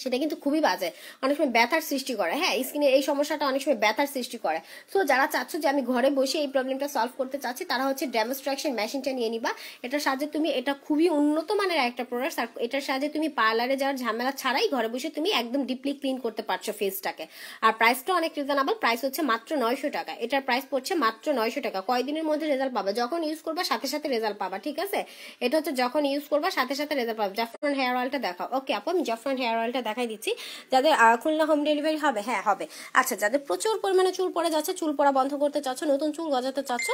সেটা কিন্তু খুবই বাজে অনেক সময় ব্যথার সৃষ্টি করে হ্যাঁ স্কিনের এই সমস্যাটা অনেক সময় ব্যথার সৃষ্টি করে সো যারা চাচ্ছ যে আমি ঘরে বসে এই প্রবলেমটা সলভ করতে চাচ্ছি তারা হচ্ছে ডেমোস্ট্রাকশন মেশিনটা নিয়ে নিবা এটার সাহায্যে তুমি এটা খুবই উন্নত মানের একটা প্রোডাক্ট আর এটার সাহায্যে তুমি পার্লারে যাওয়ার ঝামেলা ছাড়াই ঘরে বসে তুমি একদম ডিপলি ক্লিন করতে পারছো ফেসটাকে আর প্রাইসটা অনেক রিজনেবল প্রাইস হচ্ছে মাত্র নয়শো টাকা এটার প্রাইস পড়ছে মাত্র নয়শো টাকা কয়দিনের মধ্যে রেজাল্ট পাবা যখন ইউজ করবা সাথে সাথে রেজাল্ট পাবা ঠিক আছে এটা হচ্ছে যখন ইউজ করবা সাথে সাথে রেজাল্ট পাবা জাফরান হেয়ার অয়েলটা দেখাও ওকে আপু আমি জাফরান হেয়ার অয়েলটা দেখাই দিচ্ছি যাদের খুলনা হোম ডেলিভারি হবে হ্যাঁ হবে আচ্ছা যাদের প্রচুর পরিমাণে চুল পড়ে যাচ্ছে চুল পড়া বন্ধ করতে চাচ্ছ নতুন চুল গজাতে চাচ্ছ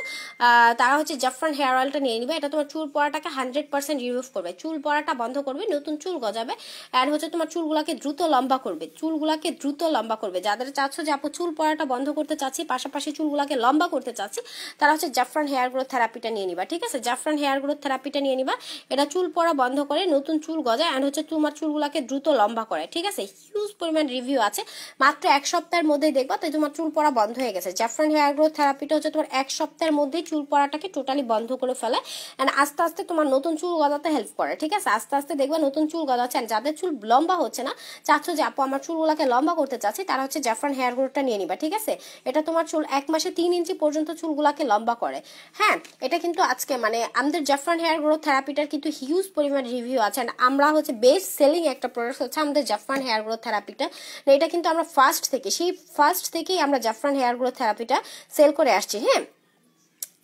তারা হচ্ছে জাফরান হেয়ার অয়েলটা নিয়ে নিবে এটা তোমার চুল পড়াটাকে হান্ড্রেড পার্সেন্ট রিমুভ করবে চুল পড়াটা বন্ধ করবে নতুন চুল গজাবে অ্যান্ড হচ্ছে তোমার চুলগুলাকে দ্রুত লম্বা করবে চুলগুলাকে দ্রুত লম্বা করবে যাদের চাচ্ছ যে আপু চুল পড়াটা বন্ধ করতে চাচ্ছি পাশাপাশি চুলগুলাকে লম্বা করতে চাচ্ছি তারা হচ্ছে জাফরান হেয়ার গ্রোথ থেরাপিটা নিয়ে নিবা ঠিক আছে জাফরান হেয়ার গ্রোথ থেরাপিটা নিয়ে নিবা এটা চুল পড়া বন্ধ করে নতুন চুল গজায় অ্যান্ড হচ্ছে তোমার চুলগুলাকে দ্রুত লম্বা করে ঠিক আছে হিউজ পরিমাণ রিভিউ আছে মাত্র এক সপ্তাহের মধ্যেই দেখবো তাই তোমার চুল পড়া বন্ধ হয়ে গেছে জাফরান হেয়ার গ্রোথ থেরাপিটা হচ্ছে তোমার এক সপ্তাহের মধ্যেই চুল পড়াটাকে টোটালি বন্ধ করে ফেলে অ্যান্ড আস্তে আস্তে তোমার নতুন চুল গদাতে হেল্প করে ঠিক আছে আস্তে আস্তে দেখবা নতুন চুল গদাচ্ছে অ্যান্ড যাদের চুল লম্বা হচ্ছে না চাচ্ছ যে আপু আমার চুলগুলোকে লম্বা করতে চাচ্ছি তারা হচ্ছে জাফরান হেয়ার গ্রোথটা নিয়ে নিবা ঠিক আছে এটা তোমার চুল এক মাসে তিন ইঞ্চি পর্যন্ত চুলগুলোকে লম্বা করে হ্যাঁ এটা কিন্তু আজকে মানে আমাদের জাফরান হেয়ার গ্রোথ থেরাপিটার কিন্তু হিউজ পরিমাণ রিভিউ আছে অ্যান্ড আমরা হচ্ছে বেস্ট সেলিং একটা প্রোডাক্ট হচ্ছে আমাদের জাফরান হেয়ার গ্রোথ থেরাপিটা এটা কিন্তু আমরা ফার্স্ট থেকে সেই ফার্স্ট থেকেই আমরা জাফরান হেয়ার গ্রোথ থেরাপিটা সেল করে আসছি হ্যাঁ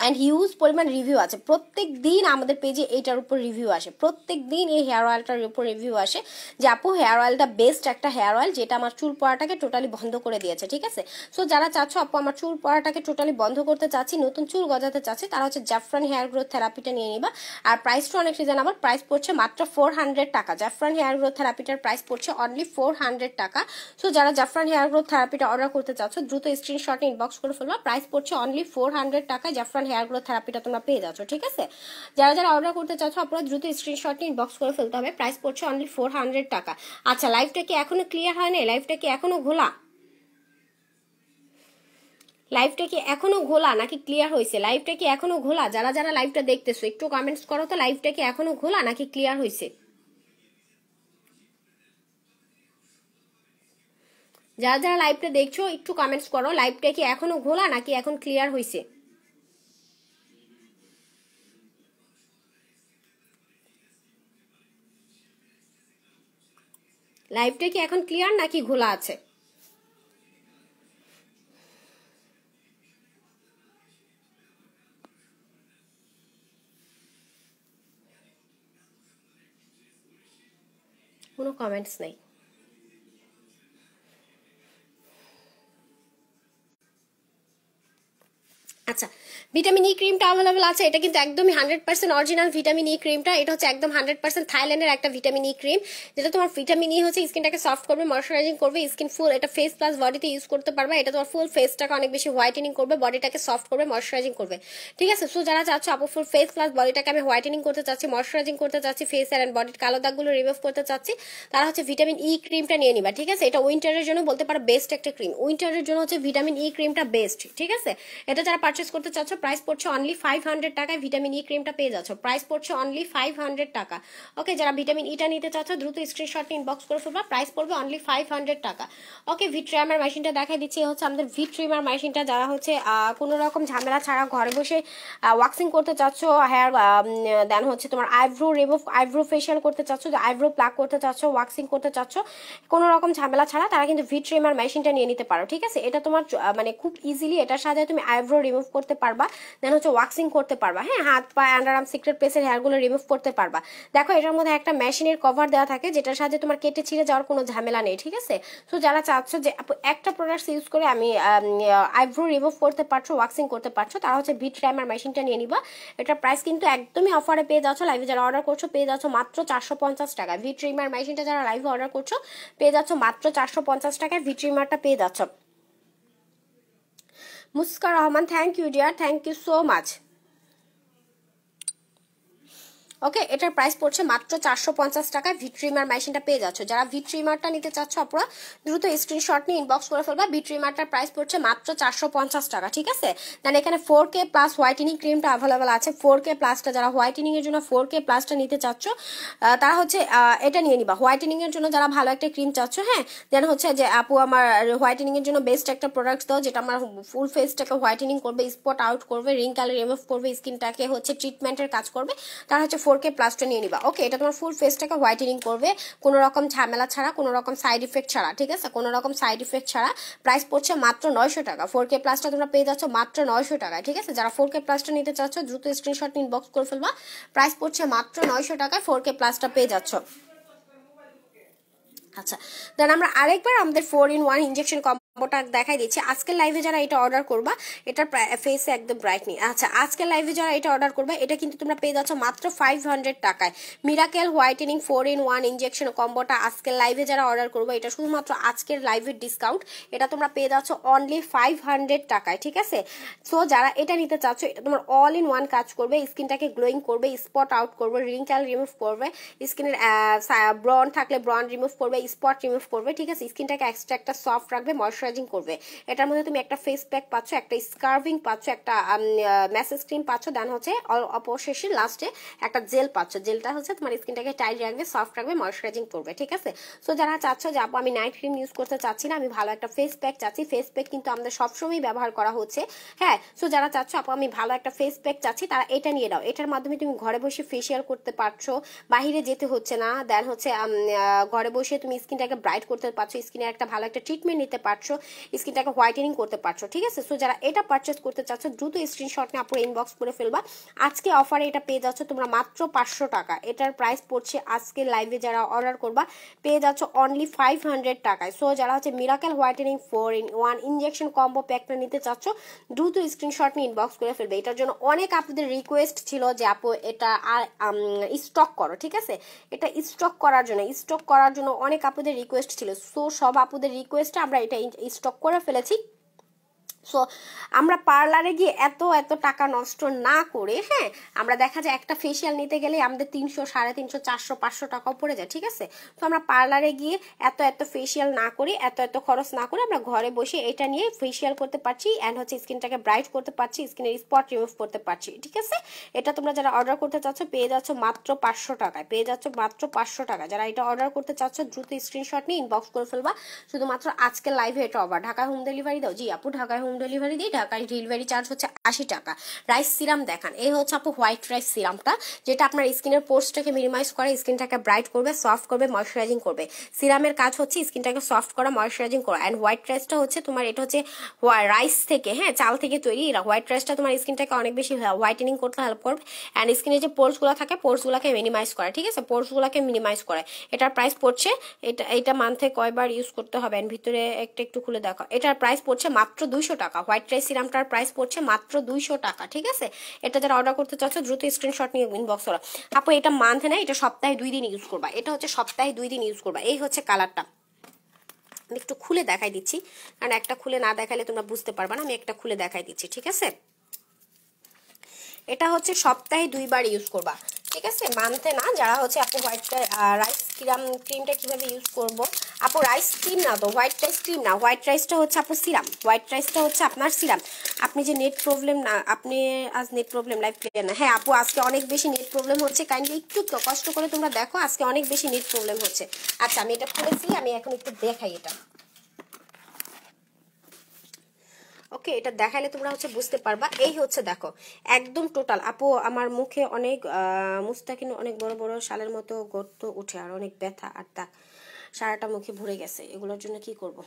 অ্যান্ড হিউজ পরিমাণ রিভিউ আছে প্রত্যেক দিন আমাদের পেজে এইটার উপর রিভিউ আসে প্রত্যেক দিন এই হেয়ার অয়েলটার উপর রিভিউ আসে যে আপু হেয়ার অয়েলটা বেস্ট একটা হেয়ার অয়েল যেটা আমার চুল পড়াটাকে টোটালি বন্ধ করে দিয়েছে ঠিক আছে সো যারা চাচ্ছ আপু আমার চুল পড়াটাকে টোটালি বন্ধ করতে চাচ্ছি নতুন চুল গজাতে চাচ্ছি তারা হচ্ছে জ্যাফ্রান হেয়ার গ্রোথ থেরাপিটা নিয়ে নিবা আর প্রাইসটা অনেক সিজন আমার প্রাইস পড়ছে মাত্র ফোর হান্ড্রেড টাকা জাফরান হেয়ার গ্রোথ থেরাপিটার প্রাইস পড়ছে অনলি ফোর হান্ড্রেড টাকা সো যারা জাফরান হেয়ার গ্রোথ থেরাপিটা অর্ডার করতে চাচ্ছ দ্রুত স্ক্রিনশট ইনবক্স করে ফেলবা প্রাইস পড়ছে অনলি ফোর হান্ড্রেড টাকা জাফরান হেয়ার গ্রোথ থেরাপিটা তোমরা পেয়ে যাচ্ছ ঠিক আছে যারা যারা অর্ডার করতে চাচ্ছ আপনারা দ্রুত স্ক্রিনশট নিয়ে বক্স করে ফেলতে হবে প্রাইস পড়ছে অনলি ফোর হান্ড্রেড টাকা আচ্ছা লাইফটা কি এখনো ক্লিয়ার হয় না লাইফটা কি এখনো ঘোলা লাইফটা কি এখনো ঘোলা নাকি ক্লিয়ার হয়েছে লাইভটা কি এখনো ঘোলা যারা যারা লাইভটা দেখতেছো একটু কমেন্টস করো তো লাইফটা কি এখনো ঘোলা নাকি ক্লিয়ার হয়েছে যারা যারা লাইভটা দেখছো একটু কমেন্টস করো লাইভটা কি এখনো ঘোলা নাকি এখন ক্লিয়ার হয়েছে লাইভটা কি এখন ক্লিয়ার নাকি ঘোলা আছে কোনো কমেন্টস নেই আচ্ছা ভিটামিন ই e ক্রিমটা অ্যাভেলেবল আছে এটা কিন্তু একদমই hundred percent original vitamin E e ক্রিমটা এটা হচ্ছে একদম হান্ড্রেড পার্সেন্ট থাইল্যান্ডের একটা ভিটামিন ই e ক্রিম যেটা তোমার ভিটামিন ই হচ্ছে স্কিনটাকে সফট করবে ময়শ্চারাইজিং করবে স্কিন ফুল এটা ফেস প্লাস বডিতে ইউজ করতে পারবে এটা তোমার ফুল ফেসটাকে অনেক বেশি হোয়াইটেনিং করবে বডিটাকে সফট করবে ময়শ্চারাইজিং করবে ঠিক আছে সো যারা চাচ্ছ আপু ফুল ফেস প্লাস বডিটাকে আমি হোয়াইটেনিং করতে চাচ্ছি ময়শ্চারাইজিং করতে চাচ্ছি ফেস অ্যান্ড বডির কালো দাগগুলো রিমুভ করতে চাচ্ছি তারা হচ্ছে ভিটামিন ই ক্রিমটা নিয়ে নিবা ঠিক আছে এটা উইন্টারের জন্য বলতে পারো বেস্ট একটা ক্রিম উইন্টারের জন্য হচ্ছে ভিটামিন ই ক্রিমটা বেস্ট ঠিক আছে এটা যারা পারচেস করতে চাচ্ছ প্রাইস পড়ছে অনলি ফাইভ হান্ড্রেড টাকায় ভিটামিন ই ক্রিমটা পেয়ে যাচ্ছ প্রাইস পড়ছে অনলি ফাইভ হান্ড্রেড টাকা ওকে যারা ভিটামিন ইটা e নিতে চাচ্ছ দ্রুত স্ক্রিনশট ইনবক্স করে ফেলবা প্রাইস পড়বে অনলি ফাইভ হান্ড্রেড টাকা ওকে ভি ট্রিমার মেশিনটা দেখা দিচ্ছে হচ্ছে আমাদের ভি ট্রিমার মেশিনটা যারা হচ্ছে কোনো রকম ঝামেলা ছাড়া ঘরে বসে ওয়াক্সিং করতে চাচ্ছ হেয়ার দেন হচ্ছে তোমার আইব্রো রিমুভ আইব্রো ফেশিয়াল করতে চাচ্ছ আইব্রো প্লাক করতে চাচ্ছ ওয়াক্সিং করতে চাচ্ছ কোনো রকম ঝামেলা ছাড়া তারা কিন্তু ভি ট্রিমার মেশিনটা নিয়ে নিতে পারো ঠিক আছে এটা তোমার মানে খুব ইজিলি এটার সাথে তুমি আইব্রো রিমুভ রিমুভ করতে পারবা দেন হচ্ছে ওয়াক্সিং করতে পারবা হ্যাঁ হাত পা আন্ডারআর্ম সিক্রেট প্লেসের হেয়ারগুলো রিমুভ করতে পারবা দেখো এটার মধ্যে একটা মেশিনের কভার দেওয়া থাকে যেটার সাহায্যে তোমার কেটে ছিঁড়ে যাওয়ার কোনো ঝামেলা নেই ঠিক আছে তো যারা চাচ্ছ যে একটা প্রোডাক্টস ইউজ করে আমি আইব্রো রিমুভ করতে পারছো ওয়াক্সিং করতে পারছো তারা হচ্ছে ভিট ট্রাইমার মেশিনটা নিয়ে নিবা এটার প্রাইস কিন্তু একদমই অফারে পেয়ে যাচ্ছ লাইভে যারা অর্ডার করছো পেয়ে যাচ্ছ মাত্র চারশো পঞ্চাশ টাকা ভিট ট্রিমার মেশিনটা যারা লাইভে অর্ডার করছো পেয়ে যাচ্ছ মাত্র চারশো পঞ্চাশ টাকায় ভিট ট্রিমারটা পেয়ে যাচ্ছ Muska Rahman thank you dear thank you so much okay এটার প্রাইস পড়ছে মাত্র চারশো পঞ্চাশ টাকায় ভিট্রিমার মেশিনটা পেয়ে যাচ্ছ যারা ভিট্রিমারটা নিতে চাচ্ছ আপনারা দ্রুত স্ক্রিনশট নিয়ে ইনবক্স করে ফেলবা ভিট্রিমারটার প্রাইস পড়ছে মাত্র চারশো পঞ্চাশ টাকা ঠিক আছে দেন এখানে ফোর কে প্লাস হোয়াইটেনিং ক্রিমটা অ্যাভেলেবেল আছে ফোর কে প্লাসটা যারা হোয়াইটেনিং এর জন্য ফোর কে প্লাসটা নিতে চাচ্ছ তারা হচ্ছে এটা নিয়ে নিবা হোয়াইটেনিং এর জন্য যারা ভালো একটা ক্রিম চাচ্ছ হ্যাঁ দেন হচ্ছে যে আপু আমার হোয়াইটেনিং এর জন্য বেস্ট একটা প্রোডাক্ট দাও যেটা আমার ফুল ফেসটাকে হোয়াইটেনিং করবে স্পট আউট করবে রিঙ্কাল রিমুভ করবে স্কিনটাকে হচ্ছে ট্রিটমেন্টের কাজ করবে তারা হচ্ছে ফোর ফোর কে প্লাসটা নিয়ে নিবা ওকে এটা তোমার ফুল ফেসটাকে হোয়াইটেনিং করবে কোনো রকম ঝামেলা ছাড়া কোনো রকম সাইড ইফেক্ট ছাড়া ঠিক আছে কোনো রকম সাইড ইফেক্ট ছাড়া প্রাইস পড়ছে মাত্র নয়শো টাকা ফোর কে প্লাসটা তোমরা পেয়ে যাচ্ছ মাত্র নয়শো টাকায় ঠিক আছে যারা ফোর কে প্লাসটা নিতে চাচ্ছ দ্রুত স্ক্রিনশট ইনবক্স করে ফেলবা প্রাইস পড়ছে মাত্র নয়শো টাকায় ফোর কে প্লাসটা পেয়ে যাচ্ছ আচ্ছা দেন আমরা আরেকবার আমাদের ফোর ইন ওয়ান ইঞ্জেকশন কম্বোটা দেখাই দিচ্ছি আজকের লাইভে যারা এটা অর্ডার করবা এটা ফেসে একদম ব্রাইট নেই আচ্ছা আজকের লাইভে যারা এটা অর্ডার করবা এটা কিন্তু তোমরা পেয়ে যাচ্ছ মাত্র ফাইভ হান্ড্রেড টাকায় miracle whitening four in one injection কম্বোটা আজকের লাইভে যারা অর্ডার করবা এটা শুধুমাত্র আজকের লাইভের ডিসকাউন্ট এটা তোমরা পেয়ে যাচ্ছ অনলি ফাইভ হান্ড্রেড টাকায় ঠিক আছে সো যারা এটা নিতে চাচ্ছ এটা তোমার অল ইন ওয়ান কাজ করবে স্কিনটাকে গ্লোয়িং করবে স্পট আউট করবে রিঙ্কেল রিমুভ করবে স্কিনের ব্রন থাকলে ব্রন রিমুভ করবে স্পট রিমুভ করবে ঠিক আছে স্কিনটাকে এক্সট্রা একটা সফট রাখবে ময়শ ময়শ্চারাইজিং করবে এটার মধ্যে তুমি একটা ফেস প্যাক পাচ্ছ একটা স্কার্ভিং পাচ্ছ একটা ম্যাসেজ ক্রিম পাচ্ছ দেন হচ্ছে অবশেষে লাস্টে একটা জেল পাচ্ছ জেলটা হচ্ছে তোমার স্কিনটাকে টাইট রাখবে সফট রাখবে ময়শ্চারাইজিং করবে ঠিক আছে সো যারা চাচ্ছ যে আপু আমি নাইট ক্রিম ইউজ করতে চাচ্ছি না আমি ভালো একটা ফেস প্যাক চাচ্ছি ফেস প্যাক কিন্তু আমাদের সবসময় ব্যবহার করা হচ্ছে হ্যাঁ সো যারা চাচ্ছ আপু আমি ভালো একটা ফেস প্যাক চাচ্ছি তারা এটা নিয়ে নাও এটার মাধ্যমে তুমি ঘরে বসে ফেসিয়াল করতে পারছো বাহিরে যেতে হচ্ছে না দেন হচ্ছে ঘরে বসে তুমি স্কিনটাকে ব্রাইট করতে পারছো স্কিনের একটা ভালো একটা ট্রিটমেন্ট নিতে পারছো স্কিনটাকে হোয়াইটেনিং করতে পারছো ঠিক আছে সো যারা এটা পারচেস করতে চাচ্ছ দ্রুত স্ক্রিনশট নিয়ে আপনার ইনবক্স করে ফেলবা আজকে অফারে এটা পেয়ে যাচ্ছ তোমরা মাত্র পাঁচশো টাকা এটার প্রাইস পড়ছে আজকে লাইভে যারা অর্ডার করবা পেয়ে যাচ্ছ অনলি ফাইভ হান্ড্রেড টাকায় সো যারা হচ্ছে miracle whitening four in one injection combo প্যাকটা নিতে চাচ্ছ দ্রুত স্ক্রিনশট নিয়ে ইনবক্স করে ফেলবে এটার জন্য অনেক আপনাদের রিকোয়েস্ট ছিল যে আপু এটা স্টক করো ঠিক আছে এটা স্টক করার জন্য স্টক করার জন্য অনেক আপুদের রিকোয়েস্ট ছিল সো সব আপুদের রিকোয়েস্টে আমরা এটা স্টক করা ফেলেছি সো আমরা পার্লারে গিয়ে এত এত টাকা নষ্ট না করে হ্যাঁ আমরা দেখা যায় একটা ফেসিয়াল নিতে গেলে আমাদের তিনশো সাড়ে তিনশো চারশো পাঁচশো টাকাও পড়ে যায় ঠিক আছে তো আমরা পার্লারে গিয়ে এত এত ফেসিয়াল না করে এত এত খরচ না করে আমরা ঘরে বসে এটা নিয়ে ফেসিয়াল করতে পারছি অ্যান্ড হচ্ছে স্কিনটাকে ব্রাইট করতে পারছি স্কিনের স্পট রিমুভ করতে পারছি ঠিক আছে এটা তোমরা যারা অর্ডার করতে চাচ্ছ পেয়ে যাচ্ছ মাত্র পাঁচশো টাকায় পেয়ে যাচ্ছ মাত্র পাঁচশো টাকা যারা এটা অর্ডার করতে চাচ্ছ দ্রুত স্ক্রিনশট নিয়ে ইনবক্স করে ফেলবা শুধুমাত্র আজকে লাইভে এটা অবার ঢাকায় হোম ডেলিভারি দাও জি আপু ঢাকায় হোম হোম ডেলিভারি দিই ঢাকায় ডেলিভারি চার্জ হচ্ছে আশি টাকা রাইস সিরাম দেখান এই হচ্ছে আপু হোয়াইট রাইস সিরামটা যেটা আপনার স্কিনের পোর্সটাকে মিনিমাইজ করে স্কিনটাকে ব্রাইট করবে সফট করবে ময়শ্চারাইজিং করবে সিরামের কাজ হচ্ছে স্কিনটাকে সফট করা ময়শ্চারাইজিং করা অ্যান্ড হোয়াইট রাইসটা হচ্ছে তোমার এটা হচ্ছে রাইস থেকে হ্যাঁ চাল থেকে তৈরি হোয়াইট রাইসটা তোমার স্কিনটাকে অনেক বেশি হোয়াইটেনিং করতে হেল্প করবে অ্যান্ড স্কিনে যে পোর্সগুলো থাকে পোর্সগুলোকে মিনিমাইজ করে ঠিক আছে পোর্সগুলোকে মিনিমাইজ করে এটার প্রাইস পড়ছে এটা এটা মান্থে কয়বার ইউজ করতে হবে অ্যান্ড ভিতরে একটা একটু খুলে দেখো এটার প্রাইস পড়ছে মাত্র দুইশো টাকা টাকা হোয়াইট রাইস সিরামটার প্রাইস পড়ছে মাত্র দুইশো টাকা ঠিক আছে এটা যারা অর্ডার করতে চাচ্ছ দ্রুত স্ক্রিনশট নিয়ে ইনবক্স করা আপু এটা মান্থে না এটা সপ্তাহে দুই দিন ইউজ করবা এটা হচ্ছে সপ্তাহে দুই দিন ইউজ করবা এই হচ্ছে কালারটা আমি একটু খুলে দেখাই দিচ্ছি কারণ একটা খুলে না দেখালে তোমরা বুঝতে পারবা না আমি একটা খুলে দেখাই দিচ্ছি ঠিক আছে এটা হচ্ছে সপ্তাহে দুইবার ইউজ করবা ঠিক আছে মানতে না যারা হচ্ছে আপু হোয়াইট রাইস ক্রিম ক্রিমটা কীভাবে ইউজ করব আপু রাইস ক্রিম না তো হোয়াইট রাইস ক্রিম না হোয়াইট রাইসটা হচ্ছে আপু সিরাম হোয়াইট রাইসটা হচ্ছে আপনার সিরাম আপনি যে নেট প্রবলেম না আপনি আজ নেট প্রবলেম লাইফ ক্লিয়ার না হ্যাঁ আপু আজকে অনেক বেশি নেট প্রবলেম হচ্ছে কাইন্ডলি একটু কষ্ট করে তোমরা দেখো আজকে অনেক বেশি নেট প্রবলেম হচ্ছে আচ্ছা আমি এটা খুলেছি আমি এখন একটু দেখাই এটা ওকে এটা দেখাইলে তোমরা হচ্ছে বুঝতে পারবা এই হচ্ছে দেখো একদম টোটাল আপু আমার মুখে অনেক মুস্তাকিন অনেক বড় বড় শালের মতো গর্ত উঠে আর অনেক ব্যথা আর দাগ সারাটা মুখে ভরে গেছে এগুলোর জন্য কি করব।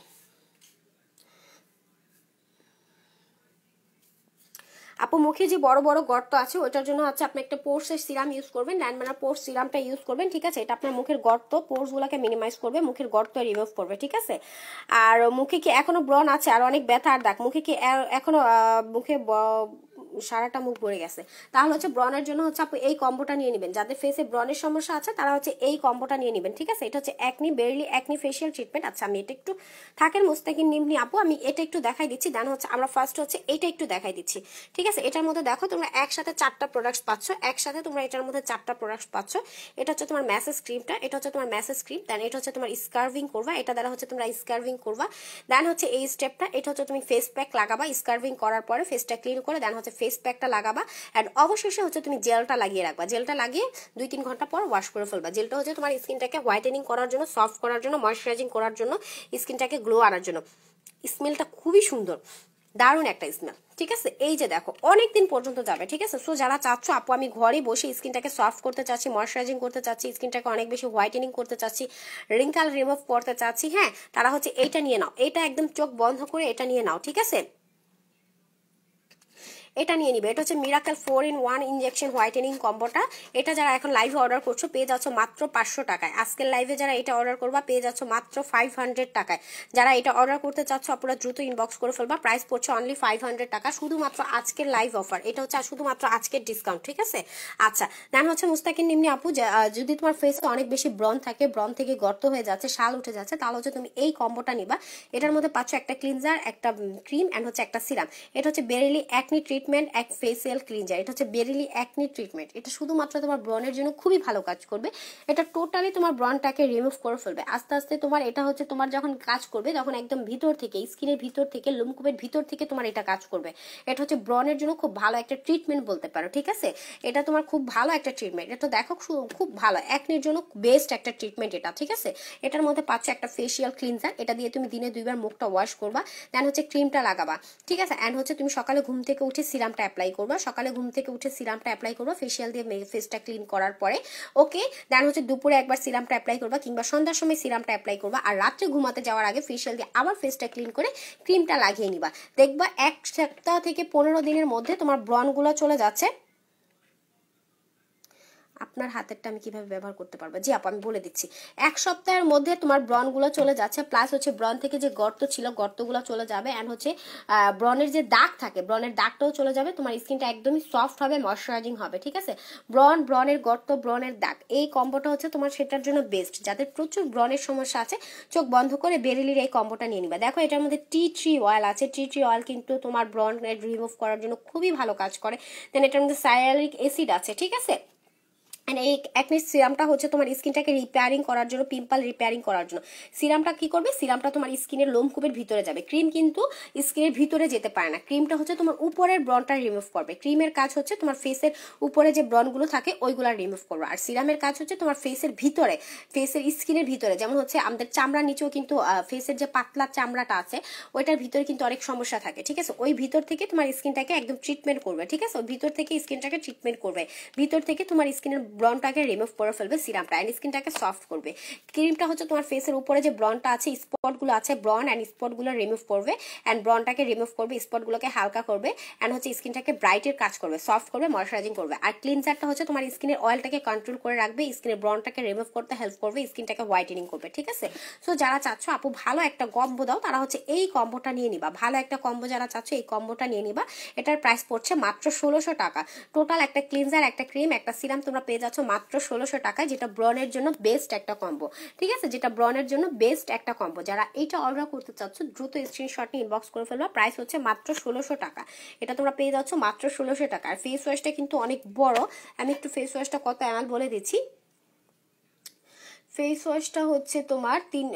আপু মুখে যে বড় বড় গর্ত আছে ওটার জন্য হচ্ছে আপনি একটা পোর্সের সিরাম ইউজ করবেন ল্যান্ডমানার পোর্স সিরামটা ইউজ করবেন ঠিক আছে এটা আপনার মুখের গর্ত পোর্সগুলোকে মিনিমাইজ করবে মুখের গর্ত রিমুভ করবে ঠিক আছে আর মুখে কি এখনো ব্রণ আছে আর অনেক ব্যথা আর দাগ মুখে কি এখনো মুখে সারাটা মুখ ভরে গেছে তাহলে হচ্ছে ব্রণের জন্য হচ্ছে আপনি এই কম্বোটা নিয়ে নেবেন যাদের ফেসে ব্রণের সমস্যা আছে তারা হচ্ছে এই কম্বোটা নিয়ে নেবেন ঠিক আছে এটা হচ্ছে একনি বেরলি একনি ফেসিয়াল ট্রিটমেন্ট আচ্ছা আমি এটা একটু থাকেন মুস্তাকিন নিমনি আপু আমি এটা একটু দেখাই দিচ্ছি দেন হচ্ছে আমরা ফার্স্ট হচ্ছে এটা একটু দেখাই দিচ্ছি ঠিক আছে এটার মধ্যে দেখো তোমরা একসাথে চারটা প্রোডাক্টস পাচ্ছ একসাথে তোমরা এটার মধ্যে চারটা প্রোডাক্টস পাচ্ছ এটা হচ্ছে তোমার ম্যাসেজ ক্রিমটা এটা হচ্ছে তোমার ম্যাসেজ ক্রিম দেন এটা হচ্ছে তোমার স্কার্ভিং করবা এটা দ্বারা হচ্ছে তোমরা স্কার্ভিং করবা দেন হচ্ছে এই স্টেপটা এটা হচ্ছে তুমি ফেস প্যাক লাগাবা স্কার্ভিং করার পরে ফেসটা ক্লিন করে দেন হচ্ছে ফেস প্যাকটা লাগাবা অ্যান্ড অবশেষে হচ্ছে তুমি জেলটা লাগিয়ে রাখবা জেলটা লাগিয়ে দুই তিন ঘন্টা পর ওয়াশ করে ফেলবা জেলটা হচ্ছে তোমার স্কিনটাকে হোয়াইটেনিং করার জন্য সফট করার জন্য ময়শ্চারাইজিং করার জন্য স্কিনটাকে গ্লো আনার জন্য স্মেলটা খুবই সুন্দর দারুণ একটা স্মেল ঠিক আছে এই যে দেখো অনেক দিন পর্যন্ত যাবে ঠিক আছে সো যারা চাচ্ছ আপু আমি ঘরে বসে স্কিনটাকে সফট করতে চাচ্ছি ময়শ্চারাইজিং করতে চাচ্ছি স্কিনটাকে অনেক বেশি হোয়াইটেনিং করতে চাচ্ছি রিঙ্কাল রিমুভ করতে চাচ্ছি হ্যাঁ তারা হচ্ছে এইটা নিয়ে নাও এটা একদম চোখ বন্ধ করে এটা নিয়ে নাও ঠিক আছে এটা নিয়ে নিবে এটা হচ্ছে miracle four in one injection whitening কম্বোটা এটা যারা এখন লাইভে অর্ডার করছো পেয়ে যাচ্ছ মাত্র পাঁচশো টাকায় আজকের লাইভে যারা এটা অর্ডার করবা পেয়ে যাচ্ছ মাত্র ফাইভ হান্ড্রেড টাকায় যারা এটা অর্ডার করতে চাচ্ছ আপনারা দ্রুত ইনবক্স করে ফেলবা প্রাইস পড়ছে অনলি ফাইভ হান্ড্রেড টাকা শুধুমাত্র আজকের লাইভ অফার এটা হচ্ছে শুধুমাত্র আজকের ডিসকাউন্ট ঠিক আছে আচ্ছা দেন হচ্ছে মুস্তাকিন নিম্নি আপু যদি তোমার ফেসে অনেক বেশি ব্রন থাকে ব্রন থেকে গর্ত হয়ে যাচ্ছে শাল উঠে যাচ্ছে তাহলে হচ্ছে তুমি এই কম্বোটা নিবা এটার মধ্যে পাচ্ছ একটা ক্লিনজার একটা ক্রিম অ্যান্ড হচ্ছে একটা সিরাম এটা হচ্ছে বেরেলি একনি ট্রিট ট্রিটমেন্ট এক ফেসিয়াল ক্লিনজার এটা হচ্ছে বেরিলি অ্যাকনি ট্রিটমেন্ট এটা শুধুমাত্র তোমার ব্রণের জন্য খুবই ভালো কাজ করবে এটা টোটালি তোমার ব্রণটাকে রিমুভ করে ফেলবে আস্তে আস্তে তোমার এটা হচ্ছে তোমার যখন কাজ করবে তখন একদম ভিতর থেকে স্কিনের ভিতর থেকে লোমকূপের ভিতর থেকে তোমার এটা কাজ করবে এটা হচ্ছে ব্রণের জন্য খুব ভালো একটা ট্রিটমেন্ট বলতে পারো ঠিক আছে এটা তোমার খুব ভালো একটা ট্রিটমেন্ট এটা তো দেখো খুব ভালো অ্যাকনির জন্য বেস্ট একটা ট্রিটমেন্ট এটা ঠিক আছে এটার মধ্যে পাচ্ছ একটা ফেসিয়াল ক্লিনজার এটা দিয়ে তুমি দিনে দুইবার মুখটা ওয়াশ করবা দেন হচ্ছে ক্রিমটা লাগাবা ঠিক আছে অ্যান্ড হচ্ছে তুমি সকালে ঘুম থেকে উঠে সিরামটা অ্যাপ্লাই করবো সকালে ঘুম থেকে উঠে সিরামটা অ্যাপ্লাই করবো ফেসিয়াল দিয়ে ফেসটা ক্লিন করার পরে ওকে দেন হচ্ছে দুপুরে একবার সিরামটা অ্যাপ্লাই করবা কিংবা সন্ধ্যার সময় সিরামটা অ্যাপ্লাই করবা আর রাত্রে ঘুমাতে যাওয়ার আগে ফেসিয়াল দিয়ে আবার ফেসটা ক্লিন করে ক্রিমটা লাগিয়ে নিবা দেখবা এক সপ্তাহ থেকে পনেরো দিনের মধ্যে তোমার ব্রনগুলো চলে যাচ্ছে আপনার হাতেরটা আমি কিভাবে ব্যবহার করতে পারবো জি আপু আমি বলে দিচ্ছি এক সপ্তাহের মধ্যে তোমার ব্রনগুলো চলে যাচ্ছে প্লাস হচ্ছে ব্রন থেকে যে গর্ত ছিল গর্তগুলো চলে যাবে অ্যান্ড হচ্ছে ব্রনের যে দাগ থাকে ব্রনের দাগটাও চলে যাবে তোমার স্কিনটা একদমই সফট হবে ময়শ্চারাইজিং হবে ঠিক আছে ব্রন ব্রনের গর্ত ব্রনের দাগ এই কম্বোটা হচ্ছে তোমার সেটার জন্য বেস্ট যাদের প্রচুর ব্রনের সমস্যা আছে চোখ বন্ধ করে বেরেলির এই কম্বোটা নিয়ে নিবা দেখো এটার মধ্যে টি ট্রি অয়েল আছে টি ট্রি অয়েল কিন্তু তোমার ব্রনের রিমুভ করার জন্য খুবই ভালো কাজ করে দেন এটার মধ্যে সায়ালিক অ্যাসিড আছে ঠিক আছে অ্যান্ড এই অ্যাকনে সিরামটা হচ্ছে তোমার স্কিনটাকে রিপেয়ারিং করার জন্য পিম্পল রিপেয়ারিং করার জন্য সিরামটা কি করবে সিরামটা তোমার স্কিনের লোমকূপের ভিতরে যাবে ক্রিম কিন্তু স্কিনের ভিতরে যেতে পারে না ক্রিমটা হচ্ছে তোমার উপরের ব্রনটা রিমুভ করবে ক্রিমের কাজ হচ্ছে তোমার ফেসের উপরে যে ব্রনগুলো থাকে ওইগুলো রিমুভ করবে আর সিরামের কাজ হচ্ছে তোমার ফেসের ভিতরে ফেসের স্কিনের ভিতরে যেমন হচ্ছে আমাদের চামড়ার নিচেও কিন্তু ফেসের যে পাতলা চামড়াটা আছে ওইটার ভিতরে কিন্তু অনেক সমস্যা থাকে ঠিক আছে ওই ভিতর থেকে তোমার স্কিনটাকে একদম ট্রিটমেন্ট করবে ঠিক আছে ওই ভিতর থেকে স্কিনটাকে ট্রিটমেন্ট করবে ভিতর থেকে তোমার স্কিনের ব্রনটাকে রিমুভ করে ফেলবে সিরামটা অ্যান্ড স্কিনটাকে সফট করবে ক্রিমটা হচ্ছে তোমার ফেসের উপরে যে ব্রনটা আছে স্পটগুলো আছে ব্রন অ্যান্ড স্পটগুলো রিমুভ করবে অ্যান্ড ব্রনটাকে রিমুভ করবে স্পটগুলোকে হালকা করবে অ্যান্ড হচ্ছে স্কিনটাকে ব্রাইটের কাজ করবে সফট করবে ময়শ্চারাইজিং করবে আর ক্লিনজারটা হচ্ছে তোমার স্কিনের অয়েলটাকে কন্ট্রোল করে রাখবে স্কিনের ব্রনটাকে রিমুভ করতে হেল্প করবে স্কিনটাকে হোয়াইটেনিং করবে ঠিক আছে সো যারা চাচ্ছ আপু ভালো একটা কম্বো দাও তারা হচ্ছে এই কম্বোটা নিয়ে নিবা ভালো একটা কম্বো যারা চাচ্ছ এই কম্বোটা নিয়ে নিবা এটার প্রাইস পড়ছে মাত্র ষোলোশো টাকা টোটাল একটা ক্লিনজার একটা ক্রিম একটা সিরাম তোমরা পেয়ে যাচ্ছ মাত্র ষোলোশো টাকায় যেটা ব্রনের জন্য বেস্ট একটা কম্বো ঠিক আছে যেটা ব্রনের জন্য বেস্ট একটা কম্বো যারা এইটা অর্ডার করতে চাচ্ছ দ্রুত স্ক্রিনশট নিয়ে ইনবক্স করে ফেলবা প্রাইস হচ্ছে মাত্র ষোলোশো টাকা এটা তোমরা পেয়ে যাচ্ছ মাত্র ষোলোশো টাকা আর ফেস ওয়াশটা কিন্তু অনেক বড় আমি একটু ফেস ওয়াশটা কত অ্যামাল বলে দিচ্ছি ফেস ওয়াশটা হচ্ছে তোমার তিন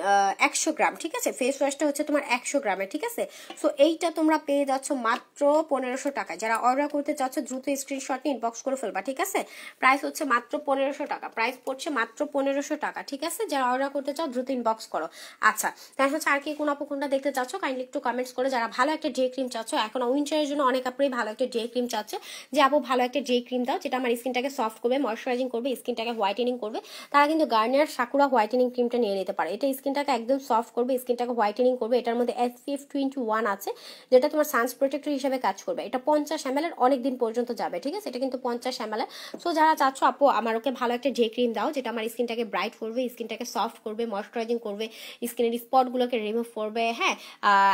একশো গ্রাম ঠিক আছে ফেস ওয়াশটা হচ্ছে তোমার একশো গ্রামে ঠিক আছে সো এইটা তোমরা পেয়ে যাচ্ছ মাত্র পনেরোশো টাকা যারা অর্ডার করতে চাচ্ছ দ্রুত স্ক্রিনশট নিয়ে ইনবক্স করে ফেলবা ঠিক আছে প্রাইস হচ্ছে মাত্র পনেরোশো টাকা প্রাইস পড়ছে মাত্র পনেরোশো টাকা ঠিক আছে যারা অর্ডার করতে চাও দ্রুত ইনবক্স করো আচ্ছা তার হচ্ছে আর কি কোন আপু দেখতে চাচ্ছ কাইন্ডলি একটু কমেন্টস করে যারা ভালো একটা ডে ক্রিম চাচ্ছ এখন উইন্টারের জন্য অনেক আপনি ভালো একটা ডে ক্রিম চাচ্ছে যে আপু ভালো একটা ডে ক্রিম দাও যেটা আমার স্কিনটাকে সফট করবে ময়শ্চারাইজিং করবে স্কিনটাকে হোয়াইটেনিং করবে তারা কিন্তু গার্নিয়ার সাকুরা হোয়াইটেনিং ক্রিমটা নিয়ে নিতে পারে এটা স্কিনটাকে একদম সফট করবে স্কিনটাকে হোয়াইটেনিং করবে এটার মধ্যে S P F twenty one আছে যেটা তোমার সানস প্রোটেক্টর হিসেবে কাজ করবে এটা পঞ্চাশ এম এর অনেক দিন পর্যন্ত যাবে ঠিক আছে এটা কিন্তু পঞ্চাশ এম এল সো যারা চাচ্ছ আপু আমার ওকে ভালো একটা ডে ক্রিম দাও যেটা আমার স্কিনটাকে ব্রাইট করবে স্কিনটাকে সফট করবে ময়শ্চারাইজিং করবে স্কিনের স্পটগুলোকে রিমুভ করবে হ্যাঁ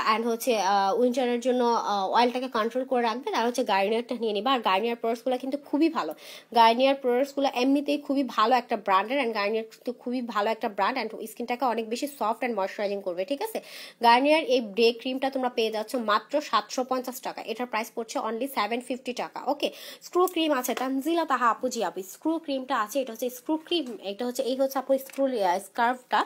অ্যান্ড হচ্ছে উইন্টারের জন্য অয়েলটাকে কন্ট্রোল করে রাখবে তারা হচ্ছে গার্নিয়ারটা নিয়ে নিবে আর গার্নিয়ার প্রোডাক্টসগুলো কিন্তু খুবই ভালো গার্নিয়ার প্রোডাক্টসগুলো এমনিতেই খুবই ভালো একটা ব্র্যান্ডের অ্যান্ড গার্নিয়ার কিন্তু খুবই ভালো একটা ব্র্যান্ড অ্যান্ড স্কিনটাকে অনেক বেশি সফট অ্যান্ড ময়শ্চারাইজিং করবে ঠিক আছে গার্নিয়ার এই ডে ক্রিমটা তোমরা পেয়ে যাচ্ছ মাত্র সাতশো পঞ্চাশ টাকা এটার প্রাইস পড়ছে অনলি সেভেন ফিফটি টাকা ওকে স্ক্রু ক্রিম আছে তানজিলা তাহা আপু জি আপু স্ক্রু ক্রিমটা আছে এটা হচ্ছে স্ক্রু ক্রিম এটা হচ্ছে এই হচ্ছে আপু স্ক্রু স্কার্ফটা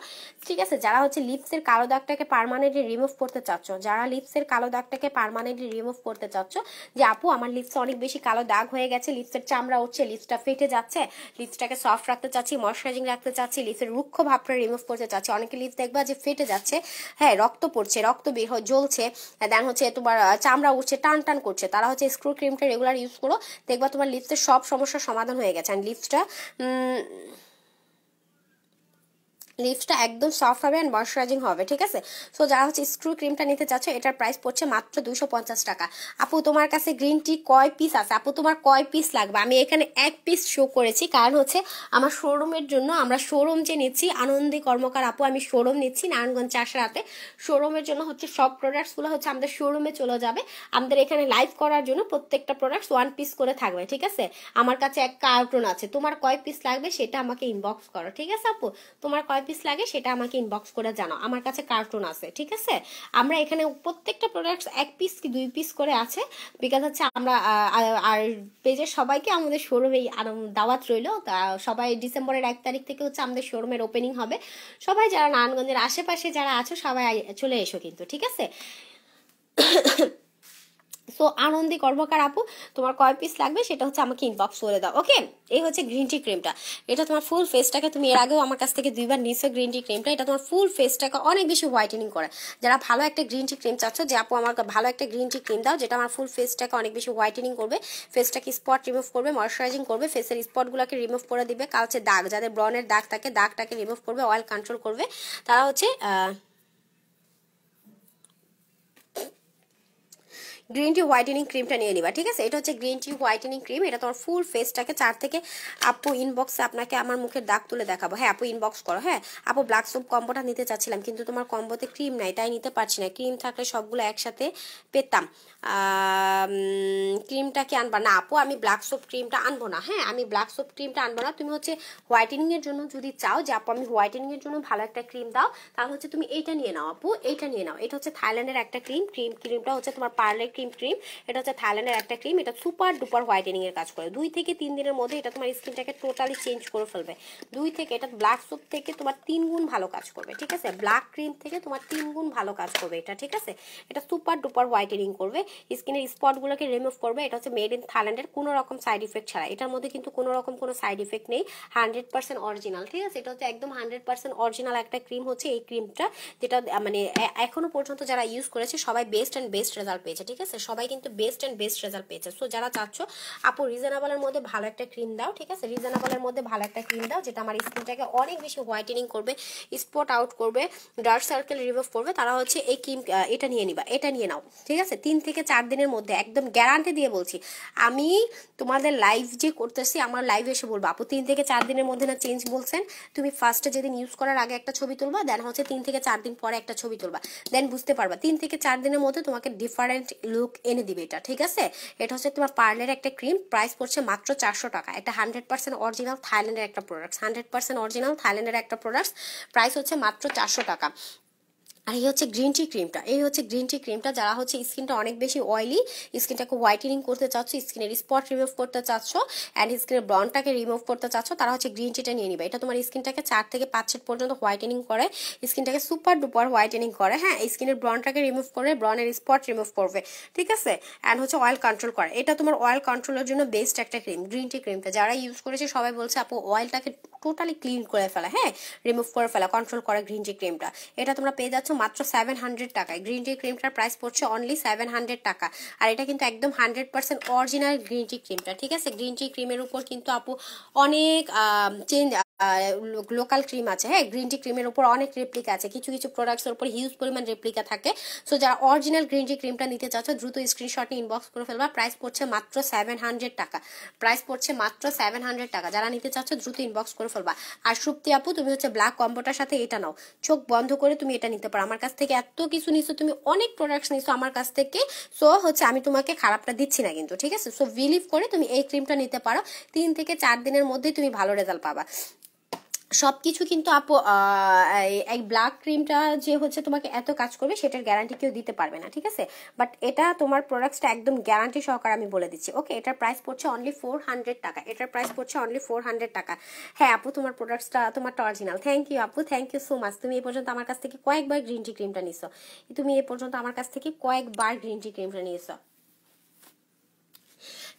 ঠিক আছে যারা হচ্ছে লিপসের কালো দাগটাকে পারমানেন্টলি রিমুভ করতে চাচ্ছ যারা লিপসের কালো দাগটাকে পারমানেন্টলি রিমুভ করতে চাচ্ছ যে আপু আমার লিপসে অনেক বেশি কালো দাগ হয়ে গেছে লিপসের চামড়া উঠছে লিপসটা ফেটে যাচ্ছে লিপসটাকে সফট রাখতে চাচ্ছি ময়শ্চারাইজিং রাখতে চাচ্ছি লিপস লিপসের রুক্ষ ভাবটা রিমুভ করতে চাচ্ছে অনেকে লিপস দেখবা যে ফেটে যাচ্ছে হ্যাঁ রক্ত পড়ছে রক্ত বের হয় জ্বলছে দেন হচ্ছে তোমার চামড়া উঠছে টান টান করছে তারা হচ্ছে স্ক্রু ক্রিমটা রেগুলার ইউজ করো দেখবা তোমার লিপসের সব সমস্যার সমাধান হয়ে গেছে আর লিপসটা লিপসটা একদম সফট হবে অ্যান্ড ময়শ্চারাইজিং হবে ঠিক আছে সো যারা হচ্ছে স্ক্রু ক্রিমটা নিতে চাচ্ছ এটার প্রাইস পড়ছে মাত্র দুশো পঞ্চাশ টাকা আপু তোমার কাছে গ্রিন টি কয় পিস আছে আপু তোমার কয় পিস লাগবে আমি এখানে এক পিস শো করেছি কারণ হচ্ছে আমার শোরুমের জন্য আমরা শোরুম যে নিচ্ছি আনন্দী কর্মকার আপু আমি শোরুম নিচ্ছি নারায়ণগঞ্জ চাষরাতে শোরুমের জন্য হচ্ছে সব প্রোডাক্টসগুলো হচ্ছে আমাদের শোরুমে চলে যাবে আমাদের এখানে লাইভ করার জন্য প্রত্যেকটা প্রোডাক্টস ওয়ান পিস করে থাকবে ঠিক আছে আমার কাছে এক কার্টুন আছে তোমার কয় পিস লাগবে সেটা আমাকে ইনবক্স করো ঠিক আছে আপু তোমার কয় কয় পিস লাগে সেটা আমাকে ইনবক্স করে জানাও আমার কাছে কার্টুন আছে ঠিক আছে আমরা এখানে প্রত্যেকটা প্রোডাক্টস এক পিস কি দুই পিস করে আছে বিকজ হচ্ছে আমরা আর পেজের সবাইকে আমাদের শোরুমে দাওয়াত রইল তা সবাই ডিসেম্বরের এক তারিখ থেকে হচ্ছে আমাদের শোরুমের ওপেনিং হবে সবাই যারা নারায়ণগঞ্জের আশেপাশে যারা আছো সবাই চলে এসো কিন্তু ঠিক আছে সো আনন্দী কর্মকার আপু তোমার কয় পিস লাগবে সেটা হচ্ছে আমাকে ইনবক্স করে দাও ওকে এই হচ্ছে গ্রিন টি ক্রিমটা এটা তোমার ফুল ফেসটাকে তুমি এর আগেও আমার কাছ থেকে দুইবার নিয়েছো গ্রিন টি ক্রিমটা এটা তোমার ফুল ফেসটাকে অনেক বেশি হোয়াইটেনিং করে যারা ভালো একটা গ্রিন টি ক্রিম চাচ্ছ যে আপু আমার ভালো একটা গ্রিন টি ক্রিম দাও যেটা আমার ফুল ফেসটাকে অনেক বেশি হোয়াইটেনিং করবে ফেসটাকে স্পট রিমুভ করবে ময়শ্চারাইজিং করবে ফেসের স্পটগুলোকে রিমুভ করে দিবে কালচে দাগ যাদের ব্রনের দাগ থাকে দাগটাকে রিমুভ করবে অয়েল কন্ট্রোল করবে তারা হচ্ছে গ্রিন টি হোয়াইটেনিং ক্রিমটা নিয়ে নিবা ঠিক আছে এটা হচ্ছে গ্রিন টি হোয়াইটেনিং ক্রিম এটা তোমার ফুল ফেসটাকে চার থেকে আপু ইনবক্সে আপনাকে আমার মুখের দাগ তুলে দেখাবো হ্যাঁ আপু ইনবক্স করো হ্যাঁ আপু ব্ল্যাক সোপ কম্বোটা নিতে চাচ্ছিলাম কিন্তু তোমার কম্বোতে ক্রিম নাই তাই নিতে পারছি না ক্রিম থাকলে সবগুলো একসাথে পেতাম ক্রিমটা কি আনবা না আপু আমি ব্ল্যাক সোপ ক্রিমটা আনবো না হ্যাঁ আমি ব্ল্যাক সোপ ক্রিমটা আনবো না তুমি হচ্ছে হোয়াইটেনিংয়ের জন্য যদি চাও যে আপু আমি হোয়াইটেনিংয়ের জন্য ভালো একটা ক্রিম দাও তাহলে হচ্ছে তুমি এইটা নিয়ে নাও আপু এইটা নিয়ে নাও এটা হচ্ছে থাইল্যান্ডের একটা ক্রিম ক্রিম ক্রিমটা হচ্ছে তোমার পার্লার ক্রিম টিম ক্রিম এটা হচ্ছে থাইল্যান্ডের একটা ক্রিম এটা সুপার ডুপার হোয়াইটেনিংয়ের কাজ করে দুই থেকে তিন দিনের মধ্যে এটা তোমার স্কিনটাকে টোটালি চেঞ্জ করে ফেলবে দুই থেকে এটা ব্ল্যাক সোপ থেকে তোমার তিন গুণ ভালো কাজ করবে ঠিক আছে ব্ল্যাক ক্রিম থেকে তোমার তিন গুণ ভালো কাজ করবে এটা ঠিক আছে এটা সুপার ডুপার হোয়াইটেনিং করবে স্কিনের স্পটগুলোকে রিমুভ করবে এটা হচ্ছে মেড ইন থাইল্যান্ডের কোনো রকম সাইড ইফেক্ট ছাড়া এটার মধ্যে কিন্তু কোনো রকম কোনো সাইড ইফেক্ট নেই হান্ড্রেড পার্সেন্ট অরিজিনাল ঠিক আছে এটা হচ্ছে একদম হান্ড্রেড পার্সেন্ট অরিজিনাল একটা ক্রিম হচ্ছে এই ক্রিমটা যেটা মানে এখনো পর্যন্ত যারা ইউজ করেছে সবাই বেস্ট অ্যান্ড বেস্ট রেজাল্ট পেয়েছে ঠিক আছে আছে সবাই কিন্তু বেস্ট অ্যান্ড বেস্ট রেজাল্ট পেয়েছে সো যারা চাচ্ছ আপু রিজনেবলের মধ্যে ভালো একটা ক্রিম দাও ঠিক আছে রিজনেবলের মধ্যে ভালো একটা ক্রিম দাও যেটা আমার স্কিনটাকে অনেক বেশি হোয়াইটেনিং করবে স্পট আউট করবে ডার্ক সার্কেল রিমুভ করবে তারা হচ্ছে এই ক্রিম এটা নিয়ে নিবা এটা নিয়ে নাও ঠিক আছে তিন থেকে চার দিনের মধ্যে একদম গ্যারান্টি দিয়ে বলছি আমি তোমাদের লাইভ যে করতেছি আমার লাইভ এসে বলবো আপু তিন থেকে চার দিনের মধ্যে না চেঞ্জ বলছেন তুমি ফার্স্টে যেদিন ইউজ করার আগে একটা ছবি তুলবা দেন হচ্ছে তিন থেকে চার দিন পরে একটা ছবি তুলবা দেন বুঝতে পারবা তিন থেকে চার দিনের মধ্যে তোমাকে ডিফারেন্ট লুক এনে দিবে এটা ঠিক আছে এটা হচ্ছে তোমার পার্লের একটা ক্রিম প্রাইস পড়ছে মাত্র চারশো টাকা এটা হান্ড্রেড পার্সেন্ট অরিজিনাল থাইল্যান্ডের একটা প্রোডাক্ট হান্ড্রেড পার্সেন্ট অরিজিনাল থাইল্যান্ডের একটা প্রোডাক্ট প্রাইস হচ্ছে মাত্র চারশো টাকা আর এই হচ্ছে গ্রিন টি ক্রিমটা এই হচ্ছে গ্রিন টি ক্রিমটা যারা হচ্ছে স্কিনটা অনেক বেশি অয়েলি স্কিনটাকে হোয়াইটেনিং করতে চাচ্ছ স্কিনের স্পট রিমুভ করতে চাচ্ছ অ্যান্ড স্কিনের ব্রনটাকে রিমুভ করতে চাচ্ছ তারা হচ্ছে গ্রিন টিটা নিয়ে নিবে এটা তোমার স্কিনটাকে চার থেকে পাঁচ সেট পর্যন্ত হোয়াইটেনিং করে স্কিনটাকে সুপার ডুপার হোয়াইটেনিং করে হ্যাঁ স্কিনের ব্রনটাকে রিমুভ করে ব্রনের স্পট রিমুভ করবে ঠিক আছে অ্যান্ড হচ্ছে অয়েল কন্ট্রোল করে এটা তোমার অয়েল কন্ট্রোলের জন্য বেস্ট একটা ক্রিম গ্রিন টি ক্রিমটা যারা ইউজ করেছে সবাই বলছে আপু অয়েলটাকে টোটালি ক্লিন করে ফেলা হ্যাঁ রিমুভ করে ফেলা কন্ট্রোল করে গ্রিন টি ক্রিমটা এটা তোমরা পেয়ে যাচ্ছ মাত্র 700 টাকা গ্রিন টি ক্রিমটার প্রাইস পড়ছে only 700 টাকা আর এটা কিন্তু একদম 100% ओरिजिनल ग्रीन टी ক্রিমটা ঠিক আছে গ্রিন টি ক্রিমের উপর কিন্তু আপু অনেক চেইঞ্জ লোকাল ক্রিম আছে হ্যাঁ গ্রিন টি ক্রিমের উপর অনেক রেপ্লিকা আছে কিছু কিছু প্রোডাক্টসের উপর হিউজ পরিমাণ রেপ্লিকা থাকে সো যারা অরিজিনাল গ্রিন টি ক্রিমটা নিতে চাচ্ছ দ্রুত স্ক্রিনশট নিয়ে ইনবক্স করে ফেলবা প্রাইস পড়ছে মাত্র সেভেন হান্ড্রেড টাকা প্রাইস পড়ছে মাত্র সেভেন হান্ড্রেড টাকা যারা নিতে চাচ্ছ দ্রুত ইনবক্স করে ফেলবা আর সুপ্তি আপু তুমি হচ্ছে ব্ল্যাক কম্বোটার সাথে এটা নাও চোখ বন্ধ করে তুমি এটা নিতে পারো আমার কাছ থেকে এত কিছু নিছো তুমি অনেক প্রোডাক্টস নিছো আমার কাছ থেকে সো হচ্ছে আমি তোমাকে খারাপটা দিচ্ছি না কিন্তু ঠিক আছে সো বিলিভ করে তুমি এই ক্রিমটা নিতে পারো তিন থেকে চার দিনের মধ্যেই তুমি ভালো রেজাল্ট পাবা সব কিছু কিন্তু আপু এই ব্ল্যাক ক্রিমটা যে হচ্ছে তোমাকে এত কাজ করবে সেটার গ্যারান্টি কেউ দিতে পারবে না ঠিক আছে বাট এটা তোমার প্রোডাক্টসটা একদম গ্যারান্টি সহকারে আমি বলে দিচ্ছি ওকে এটার প্রাইস পড়ছে অনলি ফোর হান্ড্রেড টাকা এটার প্রাইস পড়ছে অনলি ফোর হান্ড্রেড টাকা হ্যাঁ আপু তোমার প্রোডাক্টসটা তোমার অরিজিনাল থ্যাংক ইউ আপু থ্যাংক ইউ সো মাচ তুমি এ পর্যন্ত আমার কাছ থেকে কয়েকবার গ্রিন টি ক্রিমটা নিছো তুমি এ পর্যন্ত আমার কাছ থেকে কয়েকবার গ্রিন টি ক্রিমটা নিয়েছো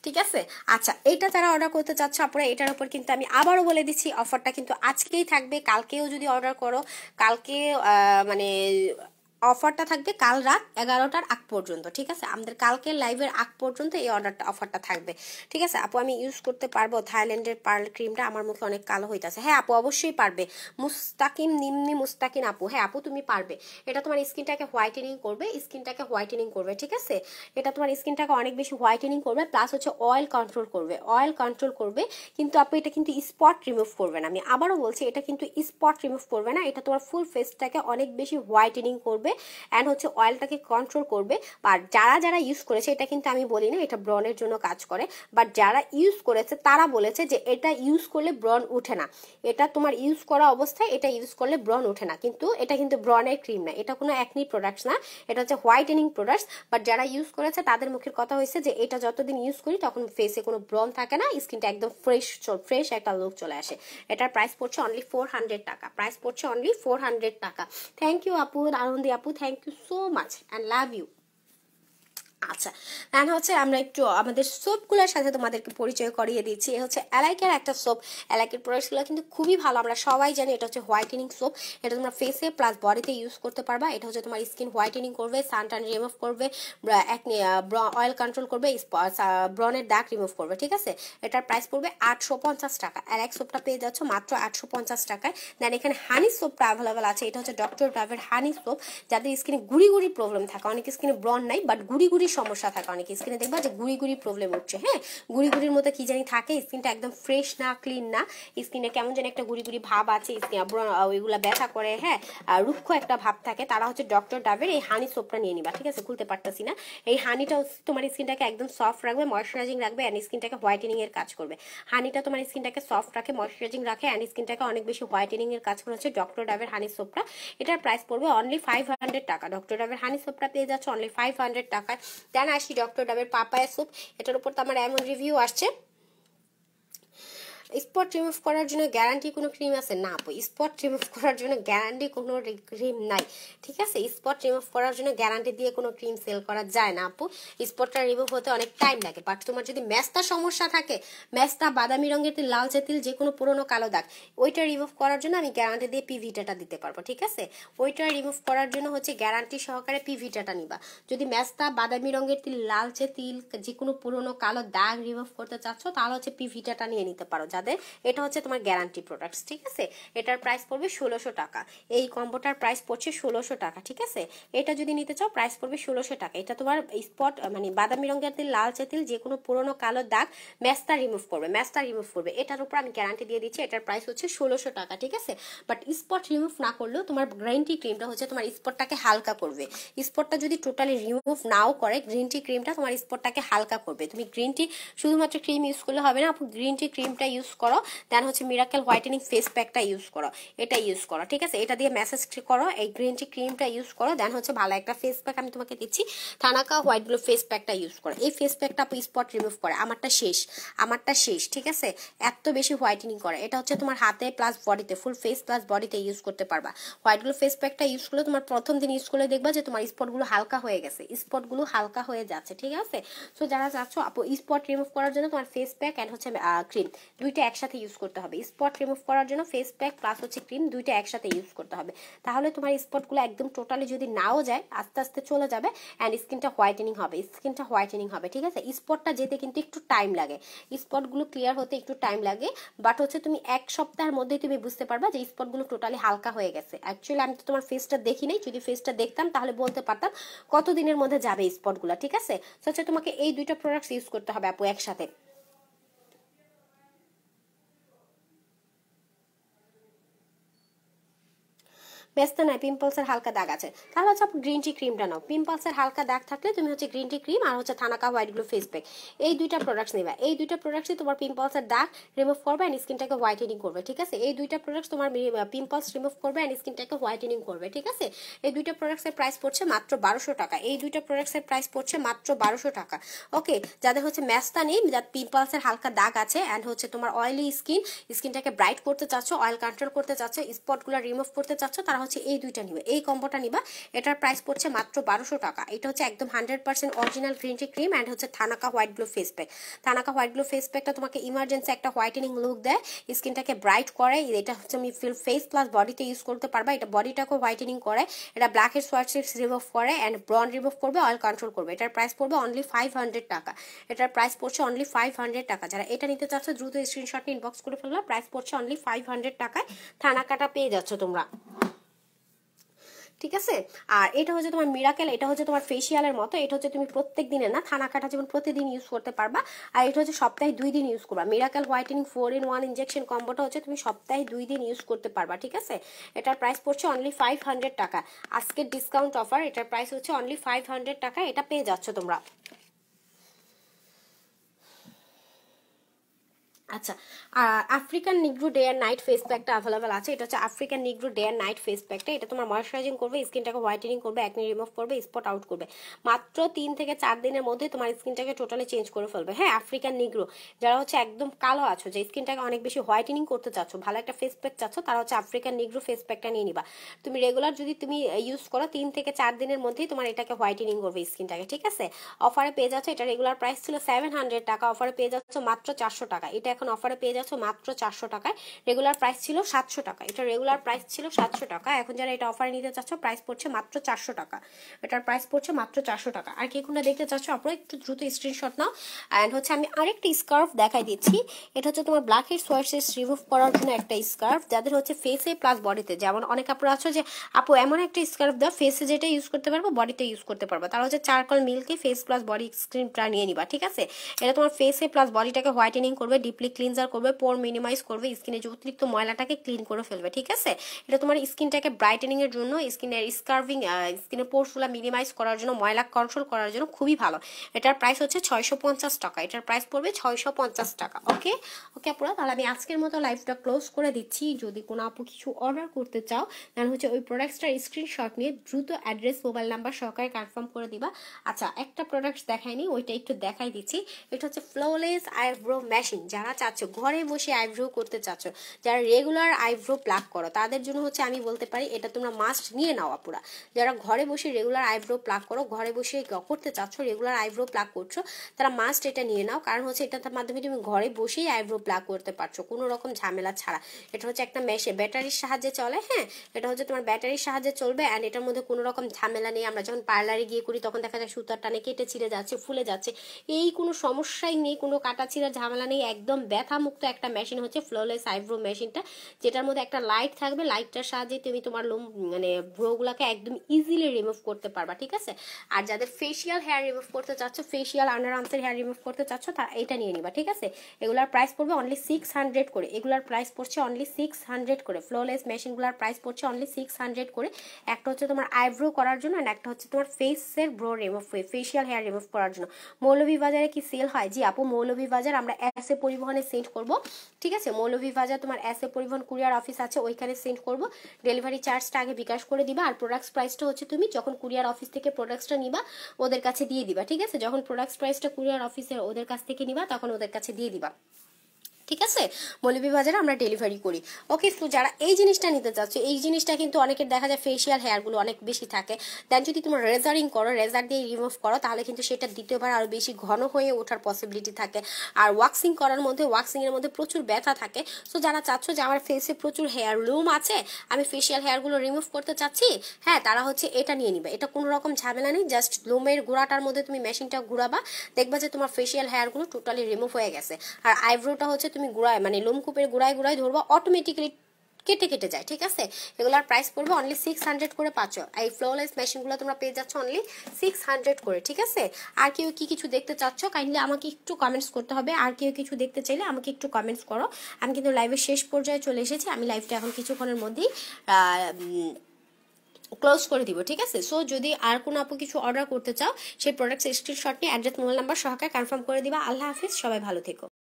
ঠিক আছে আচ্ছা এটা যারা অর্ডার করতে চাচ্ছ আপনারা এটার উপর কিন্তু আমি আবারও বলে দিচ্ছি অফারটা কিন্তু আজকেই থাকবে কালকেও যদি অর্ডার করো কালকে মানে অফারটা থাকবে কাল রাত এগারোটার আগ পর্যন্ত ঠিক আছে আমাদের কালকে লাইভের আগ পর্যন্ত এই অর্ডারটা অফারটা থাকবে ঠিক আছে আপু আমি ইউজ করতে পারবো থাইল্যান্ডের পার্ল ক্রিমটা আমার মুখে অনেক কালো হইতেছে হ্যাঁ আপু অবশ্যই পারবে মুস্তাকিম নিম্নি মুস্তাকিম আপু হ্যাঁ আপু তুমি পারবে এটা তোমার স্কিনটাকে হোয়াইটেনিং করবে স্কিনটাকে হোয়াইটেনিং করবে ঠিক আছে এটা তোমার স্কিনটাকে অনেক বেশি হোয়াইটেনিং করবে প্লাস হচ্ছে অয়েল কন্ট্রোল করবে অয়েল কন্ট্রোল করবে কিন্তু আপু এটা কিন্তু স্পট রিমুভ করবে না আমি আবারও বলছি এটা কিন্তু স্পট রিমুভ করবে না এটা তোমার ফুল ফেসটাকে অনেক বেশি হোয়াইটেনিং করবে অ্যান্ড হচ্ছে অয়েলটাকে কন্ট্রোল করবে আর যারা যারা ইউজ করেছে এটা কিন্তু আমি বলি না এটা ব্রনের জন্য কাজ করে বাট যারা ইউজ করেছে তারা বলেছে যে এটা ইউজ করলে ব্রন উঠে না এটা তোমার ইউজ করা অবস্থায় এটা ইউজ করলে ব্রন উঠে না কিন্তু এটা কিন্তু ব্রনের ক্রিম না এটা কোনো একনি প্রোডাক্টস না এটা হচ্ছে হোয়াইটেনিং প্রোডাক্টস বাট যারা ইউজ করেছে তাদের মুখের কথা হয়েছে যে এটা যতদিন ইউজ করি তখন ফেসে কোনো ব্রন থাকে না স্কিনটা একদম ফ্রেশ ফ্রেশ একটা লুক চলে আসে এটার প্রাইস পড়ছে অনলি ফোর টাকা প্রাইস পড়ছে অনলি ফোর টাকা থ্যাংক ইউ আপুর আনন্দি Appu, thank you so much and love you. আচ্ছা দেন হচ্ছে আমরা একটু আমাদের সোপগুলোর সাথে তোমাদেরকে পরিচয় করিয়ে দিচ্ছি এ হচ্ছে এলাইকের একটা সোপ অ্যালাইকের প্রোডাক্টগুলো কিন্তু খুবই ভালো আমরা সবাই জানি এটা হচ্ছে হোয়াইটেনিং সোপ এটা তোমরা ফেসে প্লাস বডিতে ইউজ করতে পারবা এটা হচ্ছে তোমার স্কিন হোয়াইটেনিং করবে সানটান রিমুভ করবে অয়েল কন্ট্রোল করবে ব্রনের দাগ রিমুভ করবে ঠিক আছে এটার প্রাইস পড়বে আটশো পঞ্চাশ টাকা এলাইক সোপটা পেয়ে যাচ্ছ মাত্র আটশো পঞ্চাশ টাকায় দেন এখানে হানি সোপটা অ্যাভেলেবেল আছে এটা হচ্ছে ডক্টর ডাভের হানি সোপ যাদের স্কিনে গুড়ি গুড়ি প্রবলেম থাকে অনেক স্কিনে ব্রন নাই বাট গুড়ি গুড়ি সমস্যা থাকে অনেক স্কিনে দেখবা যে গুড়ি গুড়ি প্রবলেম উঠছে হ্যাঁ গুড়ি গুড়ির মতো কি জানি থাকে স্কিনটা একদম ফ্রেশ না ক্লিন না স্কিনে কেমন যেন একটা গুড়ি গুড়ি ভাব আছে স্কিন ওইগুলো ব্যথা করে হ্যাঁ রুক্ষ একটা ভাব থাকে তারা হচ্ছে ডক্টর ডাবের এই হানি সোপটা নিয়ে নিবা ঠিক আছে খুলতে পারতাছি না এই হানিটা তোমার স্কিনটাকে একদম সফট রাখবে ময়শ্চারাইজিং রাখবে অ্যান্ড স্কিনটাকে হোয়াইটেনিং এর কাজ করবে হানিটা তোমার স্কিনটাকে সফট রাখে ময়শ্চারাইজিং রাখে অ্যান্ড স্কিনটাকে অনেক বেশি হোয়াইটেনিং এর কাজ করে হচ্ছে ডক্টর ডাবের হানি সোপটা এটার প্রাইস পড়বে অনলি ফাইভ হান্ড্রেড টাকা ডক্টর ডাবের হানি সোপটা পেয়ে যাচ্ছে অনলি ফাইভ হান্ড্রেড টাকায় দেন আসি ডক্টর ডাবের পাপায়া স্যুপ এটার উপর তো আমার এমন রিভিউ আসছে স্পট রিমুভ করার জন্য গ্যারান্টি কোনো ক্রিম আছে না আপু স্পট রিমুভ করার জন্য গ্যারান্টি কোনো ক্রিম নাই ঠিক আছে স্পট রিমুভ করার জন্য গ্যারান্টি দিয়ে কোনো ক্রিম সেল করা যায় না আপু স্পটটা রিমুভ হতে অনেক টাইম লাগে বাট তোমার যদি ম্যাচটা সমস্যা থাকে ম্যাচটা বাদামি রঙের লালচে তেল যে কোনো পুরোনো কালো দাগ ওইটা রিমুভ করার জন্য আমি গ্যারান্টি দিয়ে পিভিটাটা দিতে পারবো ঠিক আছে ওইটা রিমুভ করার জন্য হচ্ছে গ্যারান্টি সহকারে পিভিটাটা নিবা যদি ম্যাচটা বাদামি রঙের তিল লালচে তিল যে কোনো পুরোনো কালো দাগ রিমুভ করতে চাচ্ছ তাহলে হচ্ছে পিভিটাটা নিয়ে নিতে পারো আপনাদের এটা হচ্ছে তোমার গ্যারান্টি প্রোডাক্টস ঠিক আছে এটার প্রাইস পড়বে ষোলোশো টাকা এই কম্বোটার প্রাইস পড়ছে ষোলোশো টাকা ঠিক আছে এটা যদি নিতে চাও প্রাইস পড়বে ষোলোশো টাকা এটা তোমার স্পট মানে বাদামি রঙের তিল লাল তেল যে কোনো পুরোনো কালো দাগ ম্যাস্তা রিমুভ করবে ম্যাস্তা রিমুভ করবে এটার উপর আমি গ্যারান্টি দিয়ে দিচ্ছি এটার প্রাইস হচ্ছে ষোলোশো টাকা ঠিক আছে বাট স্পট রিমুভ না করলেও তোমার গ্রিন টি ক্রিমটা হচ্ছে তোমার স্পটটাকে হালকা করবে স্পটটা যদি টোটালি রিমুভ নাও করে গ্রিন টি ক্রিমটা তোমার স্পটটাকে হালকা করবে তুমি গ্রিন টি শুধুমাত্র ক্রিম ইউজ করলে হবে না গ্রিন টি ক্রিমটা ইউজ করো দেন হচ্ছে মিরাকেল হোয়াইটেনিং ফেস প্যাকটা ইউজ করো এটা ইউজ করো ঠিক আছে এটা দিয়ে ম্যাসেজ করো এই গ্রিন টি ক্রিমটা ইউজ করো দেন হচ্ছে ভালো একটা ফেস প্যাক আমি তোমাকে দিচ্ছি থানাকা হোয়াইট গ্লো ফেস প্যাকটা ইউজ করো এই ফেস প্যাকটা স্পট রিমুভ করে আমারটা শেষ আমারটা শেষ ঠিক আছে এত বেশি হোয়াইটেনিং করে এটা হচ্ছে তোমার হাতে প্লাস বডিতে ফুল ফেস প্লাস বডিতে ইউজ করতে পারবা হোয়াইট গ্লো ফেস প্যাকটা ইউজ করলে তোমার প্রথম দিন ইউজ করলে দেখবা যে তোমার স্পটগুলো হালকা হয়ে গেছে স্পটগুলো হালকা হয়ে যাচ্ছে ঠিক আছে সো যারা চাচ্ছ আপু স্পট রিমুভ করার জন্য তোমার ফেস প্যাক অ্যান্ড হচ্ছে ক্রিম দুইটা একসাথে ইউজ করতে হবে স্পট রিমুভ করার জন্য ফেস প্যাক প্লাস হচ্ছে ক্রিম দুইটা একসাথে ইউজ করতে হবে তাহলে তোমার স্পটগুলো একদম টোটালি যদি নাও যায় আস্তে আস্তে চলে যাবে অ্যান্ড স্কিনটা হোয়াইটেনিং হবে স্কিনটা হোয়াইটেনিং হবে ঠিক আছে স্পটটা যেতে কিন্তু একটু টাইম লাগে স্পটগুলো ক্লিয়ার হতে একটু টাইম লাগে বাট হচ্ছে তুমি এক সপ্তাহের মধ্যেই তুমি বুঝতে পারবা যে স্পটগুলো টোটালি হালকা হয়ে গেছে অ্যাকচুয়ালি আমি তো তোমার ফেসটা দেখি নাই যদি ফেসটা দেখতাম তাহলে বলতে পারতাম কতদিনের মধ্যে যাবে স্পটগুলো ঠিক আছে সো হচ্ছে তোমাকে এই দুইটা প্রোডাক্টস ইউজ করতে হবে আপু একসাথে ব্যস্ত নয় পিম্পলসের হালকা দাগ আছে তাহলে হচ্ছে আপনি গ্রিন টি ক্রিমটা নাও পিম্পলসের হালকা দাগ থাকলে তুমি হচ্ছে গ্রিন টি ক্রিম আর হচ্ছে Thanaka white glow face pack এই দুইটা প্রোডাক্টস নেবা এই দুইটা প্রোডাক্টসই তোমার পিম্পলসের দাগ রিমুভ করবে অ্যান্ড স্কিনটাকে হোয়াইটেনিং করবে ঠিক আছে এই দুইটা প্রোডাক্টস তোমার পিম্পলস রিমুভ করবে অ্যান্ড স্কিনটাকে হোয়াইটেনিং করবে ঠিক আছে এই দুইটা প্রোডাক্টসের প্রাইস পড়ছে মাত্র বারোশো টাকা এই দুইটা প্রোডাক্টসের প্রাইস পড়ছে মাত্র বারোশো টাকা ওকে যাদের হচ্ছে ম্যাস্তা নেই যার পিম্পলসের হালকা দাগ আছে অ্যান্ড হচ্ছে তোমার অয়েলি স্কিন স্কিনটাকে ব্রাইট করতে চাচ্ছ অয়েল কন্ট্রোল করতে চাচ্ছ স্পটগুলো রিমুভ করতে চাচ্ছ তারা হচ্ছে এই দুইটা নিবে এই কম্বোটা নিবা এটার প্রাইস পড়ছে মাত্র বারোশো টাকা এটা হচ্ছে একদম hundred percent original green tea cream and হচ্ছে Thanaka white glow face pack Thanaka white glow face প্যাকটা তোমাকে ইমার্জেন্সি একটা হোয়াইটেনিং লুক দেয় স্কিনটাকে ব্রাইট করে এটা হচ্ছে আমি ফিল ফেস প্লাস বডিতে ইউজ করতে পারবা এটা বডিটাকে হোয়াইটেনিং করে এটা ব্ল্যাক হেড হোয়াইট রিমুভ করে অ্যান্ড ব্রন রিমুভ করবে অয়েল কন্ট্রোল করবে এটার প্রাইস পড়বে অনলি ফাইভ হান্ড্রেড টাকা এটার প্রাইস পড়ছে অনলি ফাইভ হান্ড্রেড টাকা যারা এটা নিতে চাচ্ছ দ্রুত স্ক্রিনশট ইনবক্স করে ফেললাম প্রাইস পড়ছে অনলি ফাইভ হান্ড্রেড টাকায় থানাকাটা পেয়ে যাচ্ছ তোমরা ঠিক আছে আর এটা হচ্ছে তোমার মিরাকেল এটা হচ্ছে তোমার ফেসিয়ালের মতো এটা হচ্ছে তুমি প্রত্যেক দিনে না থানা কাটা যেমন প্রতিদিন ইউজ করতে পারবা আর এটা হচ্ছে সপ্তাহে দুই দিন ইউজ করবা miracle whitening four in one injection কম্বোটা হচ্ছে তুমি সপ্তাহে দুই দিন ইউজ করতে পারবা ঠিক আছে এটার প্রাইস পড়ছে অনলি ফাইভ হান্ড্রেড টাকা আজকের ডিসকাউন্ট অফার এটার প্রাইস হচ্ছে অনলি ফাইভ হান্ড্রেড টাকা এটা পেয়ে যাচ্ছ তোমরা আচ্ছা African negro day and night face প্যাকটা অ্যাভেলেবেল আছে এটা হচ্ছে African negro day and night face প্যাকটা এটা তোমার ময়শ্চারাইজিং করবে স্কিনটাকে হোয়াইটেনিং করবে একনি রিমুভ করবে স্পট আউট করবে মাত্র তিন থেকে চার দিনের মধ্যে তোমার স্কিনটাকে টোটালি চেঞ্জ করে ফেলবে হ্যাঁ আফ্রিকান নিগ্রো যারা হচ্ছে একদম কালো আছো যে স্কিনটাকে অনেক বেশি হোয়াইটেনিং করতে চাচ্ছ ভালো একটা ফেস প্যাক চাচ্ছ তারা হচ্ছে আফ্রিকান নিগ্রো ফেস প্যাকটা নিয়ে নিবা তুমি রেগুলার যদি তুমি ইউজ করো তিন থেকে চার দিনের মধ্যেই তোমার এটাকে হোয়াইটেনিং করবে স্কিনটাকে ঠিক আছে অফারে পেয়ে যাচ্ছে এটা রেগুলার প্রাইস ছিল সেভেন হান্ড্রেড টাকা অফারে পেয়ে যাচ্ছ মাত্র চারশো টাকা এটা এখন এখন অফারে পেয়ে যাচ্ছ মাত্র চারশো টাকায় রেগুলার প্রাইস ছিল সাতশো টাকা এটা রেগুলার প্রাইস ছিল সাতশো টাকা এখন যারা এটা অফারে নিতে চাচ্ছ প্রাইস পড়ছে মাত্র চারশো টাকা এটার প্রাইস পড়ছে মাত্র চারশো টাকা আর কি কোনটা দেখতে চাচ্ছ আপনারা একটু দ্রুত স্ক্রিনশট নাও অ্যান্ড হচ্ছে আমি আরেকটি স্কার্ফ দেখাই দিচ্ছি এটা হচ্ছে তোমার ব্ল্যাক হেড সোয়ার্সেস রিমুভ করার জন্য একটা স্কার্ফ যাদের হচ্ছে ফেসে প্লাস বডিতে যেমন অনেক কাপড় আছো যে আপু এমন একটা স্কার্ফ দাও ফেসে যেটা ইউজ করতে পারবো বডিতে ইউজ করতে পারবো তারা হচ্ছে চারকল মিলকে ফেস প্লাস বডি স্ক্রিনটা নিয়ে নিবা ঠিক আছে এটা তোমার ফেসে প্লাস বডিটাকে হোয়াইটেনিং করবে ডিপলি ক্লিনজার করবে পর মিনিমাইজ করবে স্কিনে যে অতিরিক্ত ময়লাটাকে ক্লিন করে ফেলবে ঠিক আছে এটা তোমার স্কিনটাকে ব্রাইটেনিং এর জন্য স্কিনের স্কার্ভিং স্কিনের পোর্সগুলো মিনিমাইজ করার জন্য ময়লা কন্ট্রোল করার জন্য খুবই ভালো এটার প্রাইস হচ্ছে ছয়শো পঞ্চাশ টাকা এটার প্রাইস পড়বে ছয়শো পঞ্চাশ টাকা ওকে ওকে আপুরা তাহলে আমি আজকের মতো লাইভটা ক্লোজ করে দিচ্ছি যদি কোনো আপু কিছু অর্ডার করতে চাও তাহলে হচ্ছে ওই প্রোডাক্টসটার স্ক্রিনশট নিয়ে দ্রুত অ্যাড্রেস মোবাইল নাম্বার সহকারে কনফার্ম করে দিবা আচ্ছা একটা প্রোডাক্টস দেখায়নি ওইটা একটু দেখাই দিচ্ছি এটা হচ্ছে ফ্লোলেস আইব্রো মেশিন যারা চাচ্ছ ঘরে বসে আইব্রো করতে চাচ্ছ যারা রেগুলার আইব্রো প্লাক করো তাদের জন্য হচ্ছে আমি বলতে পারি এটা তোমরা মাস্ট নিয়ে নাও আপুরা যারা ঘরে বসে রেগুলার আইব্রো প্লাক করো ঘরে বসে করতে চাচ্ছ রেগুলার আইব্রো প্লাক করছো তারা মাস্ট এটা নিয়ে নাও কারণ হচ্ছে এটার মাধ্যমে তুমি ঘরে বসেই আইব্রো প্লাক করতে পারছো কোনো রকম ঝামেলা ছাড়া এটা হচ্ছে একটা মেশে ব্যাটারির সাহায্যে চলে হ্যাঁ এটা হচ্ছে তোমার ব্যাটারির সাহায্যে চলবে অ্যান্ড এটার মধ্যে কোনো রকম ঝামেলা নেই আমরা যখন পার্লারে গিয়ে করি তখন দেখা যায় সুতার টানে কেটে ছিঁড়ে যাচ্ছে ফুলে যাচ্ছে এই কোনো সমস্যাই নেই কোনো কাটা ছিঁড়া ঝামেলা নেই একদম ব্যথামুক্ত একটা মেশিন হচ্ছে ফ্লোলেস আইব্রো মেশিনটা যেটার মধ্যে একটা লাইট থাকবে লাইটটার সাহায্যে তুমি তোমার লোম মানে ব্রোগুলোকে একদম ইজিলি রিমুভ করতে পারবা ঠিক আছে আর যাদের ফেসিয়াল হেয়ার রিমুভ করতে চাচ্ছ ফেসিয়াল আন্ডার আর্মসের হেয়ার রিমুভ করতে চাচ্ছ তা এটা নিয়ে নিবা ঠিক আছে এগুলার প্রাইস পড়বে অনলি সিক্স হান্ড্রেড করে এগুলার প্রাইস পড়ছে অনলি সিক্স হান্ড্রেড করে ফ্লোলেস মেশিনগুলার প্রাইস পড়ছে অনলি সিক্স হান্ড্রেড করে একটা হচ্ছে তোমার আইব্রো করার জন্য আর একটা হচ্ছে তোমার ফেসের brow remove facial hair remove করার জন্য মৌলভী বাজারে কি সেল হয় জি আপু মৌলভী বাজার আমরা অ্যাসে পরিবহন পরিবহনে মানে সেন্ড করব ঠিক আছে মৌলভীবাজার তোমার এ পরিবহন কুরিয়ার অফিস আছে ওইখানে সেন্ড করব ডেলিভারি চার্জটা আগে বিকাশ করে দিবা আর প্রোডাক্টস প্রাইসটা হচ্ছে তুমি যখন কুরিয়ার অফিস থেকে প্রোডাক্টসটা নিবা ওদের কাছে দিয়ে দিবা ঠিক আছে যখন প্রোডাক্টস প্রাইসটা কুরিয়ার অফিসের ওদের কাছ থেকে নিবা তখন ওদের কাছে দিয়ে দিবা ঠিক আছে মলিবি বাজারে আমরা ডেলিভারি করি ওকে তো যারা এই জিনিসটা নিতে চাচ্ছ এই জিনিসটা কিন্তু অনেকের দেখা যায় ফেসিয়াল হেয়ারগুলো অনেক বেশি থাকে দেন যদি তোমার রেজারিং করো রেজার দিয়ে রিমুভ করো তাহলে কিন্তু সেটা দ্বিতীয়বার আরও বেশি ঘন হয়ে ওঠার পসিবিলিটি থাকে আর ওয়াক্সিং করার মধ্যে ওয়াক্সিংয়ের মধ্যে প্রচুর ব্যথা থাকে সো যারা চাচ্ছ যে আমার ফেসে প্রচুর হেয়ার লুম আছে আমি ফেসিয়াল হেয়ারগুলো রিমুভ করতে চাচ্ছি হ্যাঁ তারা হচ্ছে এটা নিয়ে নিবে এটা কোনো রকম ঝামেলা নেই জাস্ট লুমের গোড়াটার মধ্যে তুমি মেশিনটা ঘুরাবা দেখবা যে তোমার ফেসিয়াল হেয়ারগুলো টোটালি রিমুভ হয়ে গেছে আর আইব্রোটা হচ্ছে তুমি গুড়ায় মানে লোমকূপের গুড়ায় গুড়ায় ধরবো অটোমেটিক্যালি কেটে কেটে যায় ঠিক আছে এগুলার প্রাইস পড়বে অনলি সিক্স হান্ড্রেড করে পাচ্ছ এই ফ্লোলেস মেশিনগুলো তোমরা পেয়ে যাচ্ছ অনলি সিক্স হান্ড্রেড করে ঠিক আছে আর কেউ কি কিছু দেখতে চাচ্ছ কাইন্ডলি আমাকে একটু কমেন্টস করতে হবে আর কেউ কিছু দেখতে চাইলে আমাকে একটু কমেন্টস করো আমি কিন্তু লাইভের শেষ পর্যায়ে চলে এসেছি আমি লাইভটা এখন কিছুক্ষণের মধ্যেই ক্লোজ করে দিব ঠিক আছে সো যদি আর কোনো আপু কিছু অর্ডার করতে চাও সেই প্রোডাক্টস স্ক্রিনশট নিয়ে অ্যাড্রেস মোবাইল নাম্বার সহকারে কনফার্ম করে দিবা আল্লাহ হাফিজ সবাই ভালো থেকো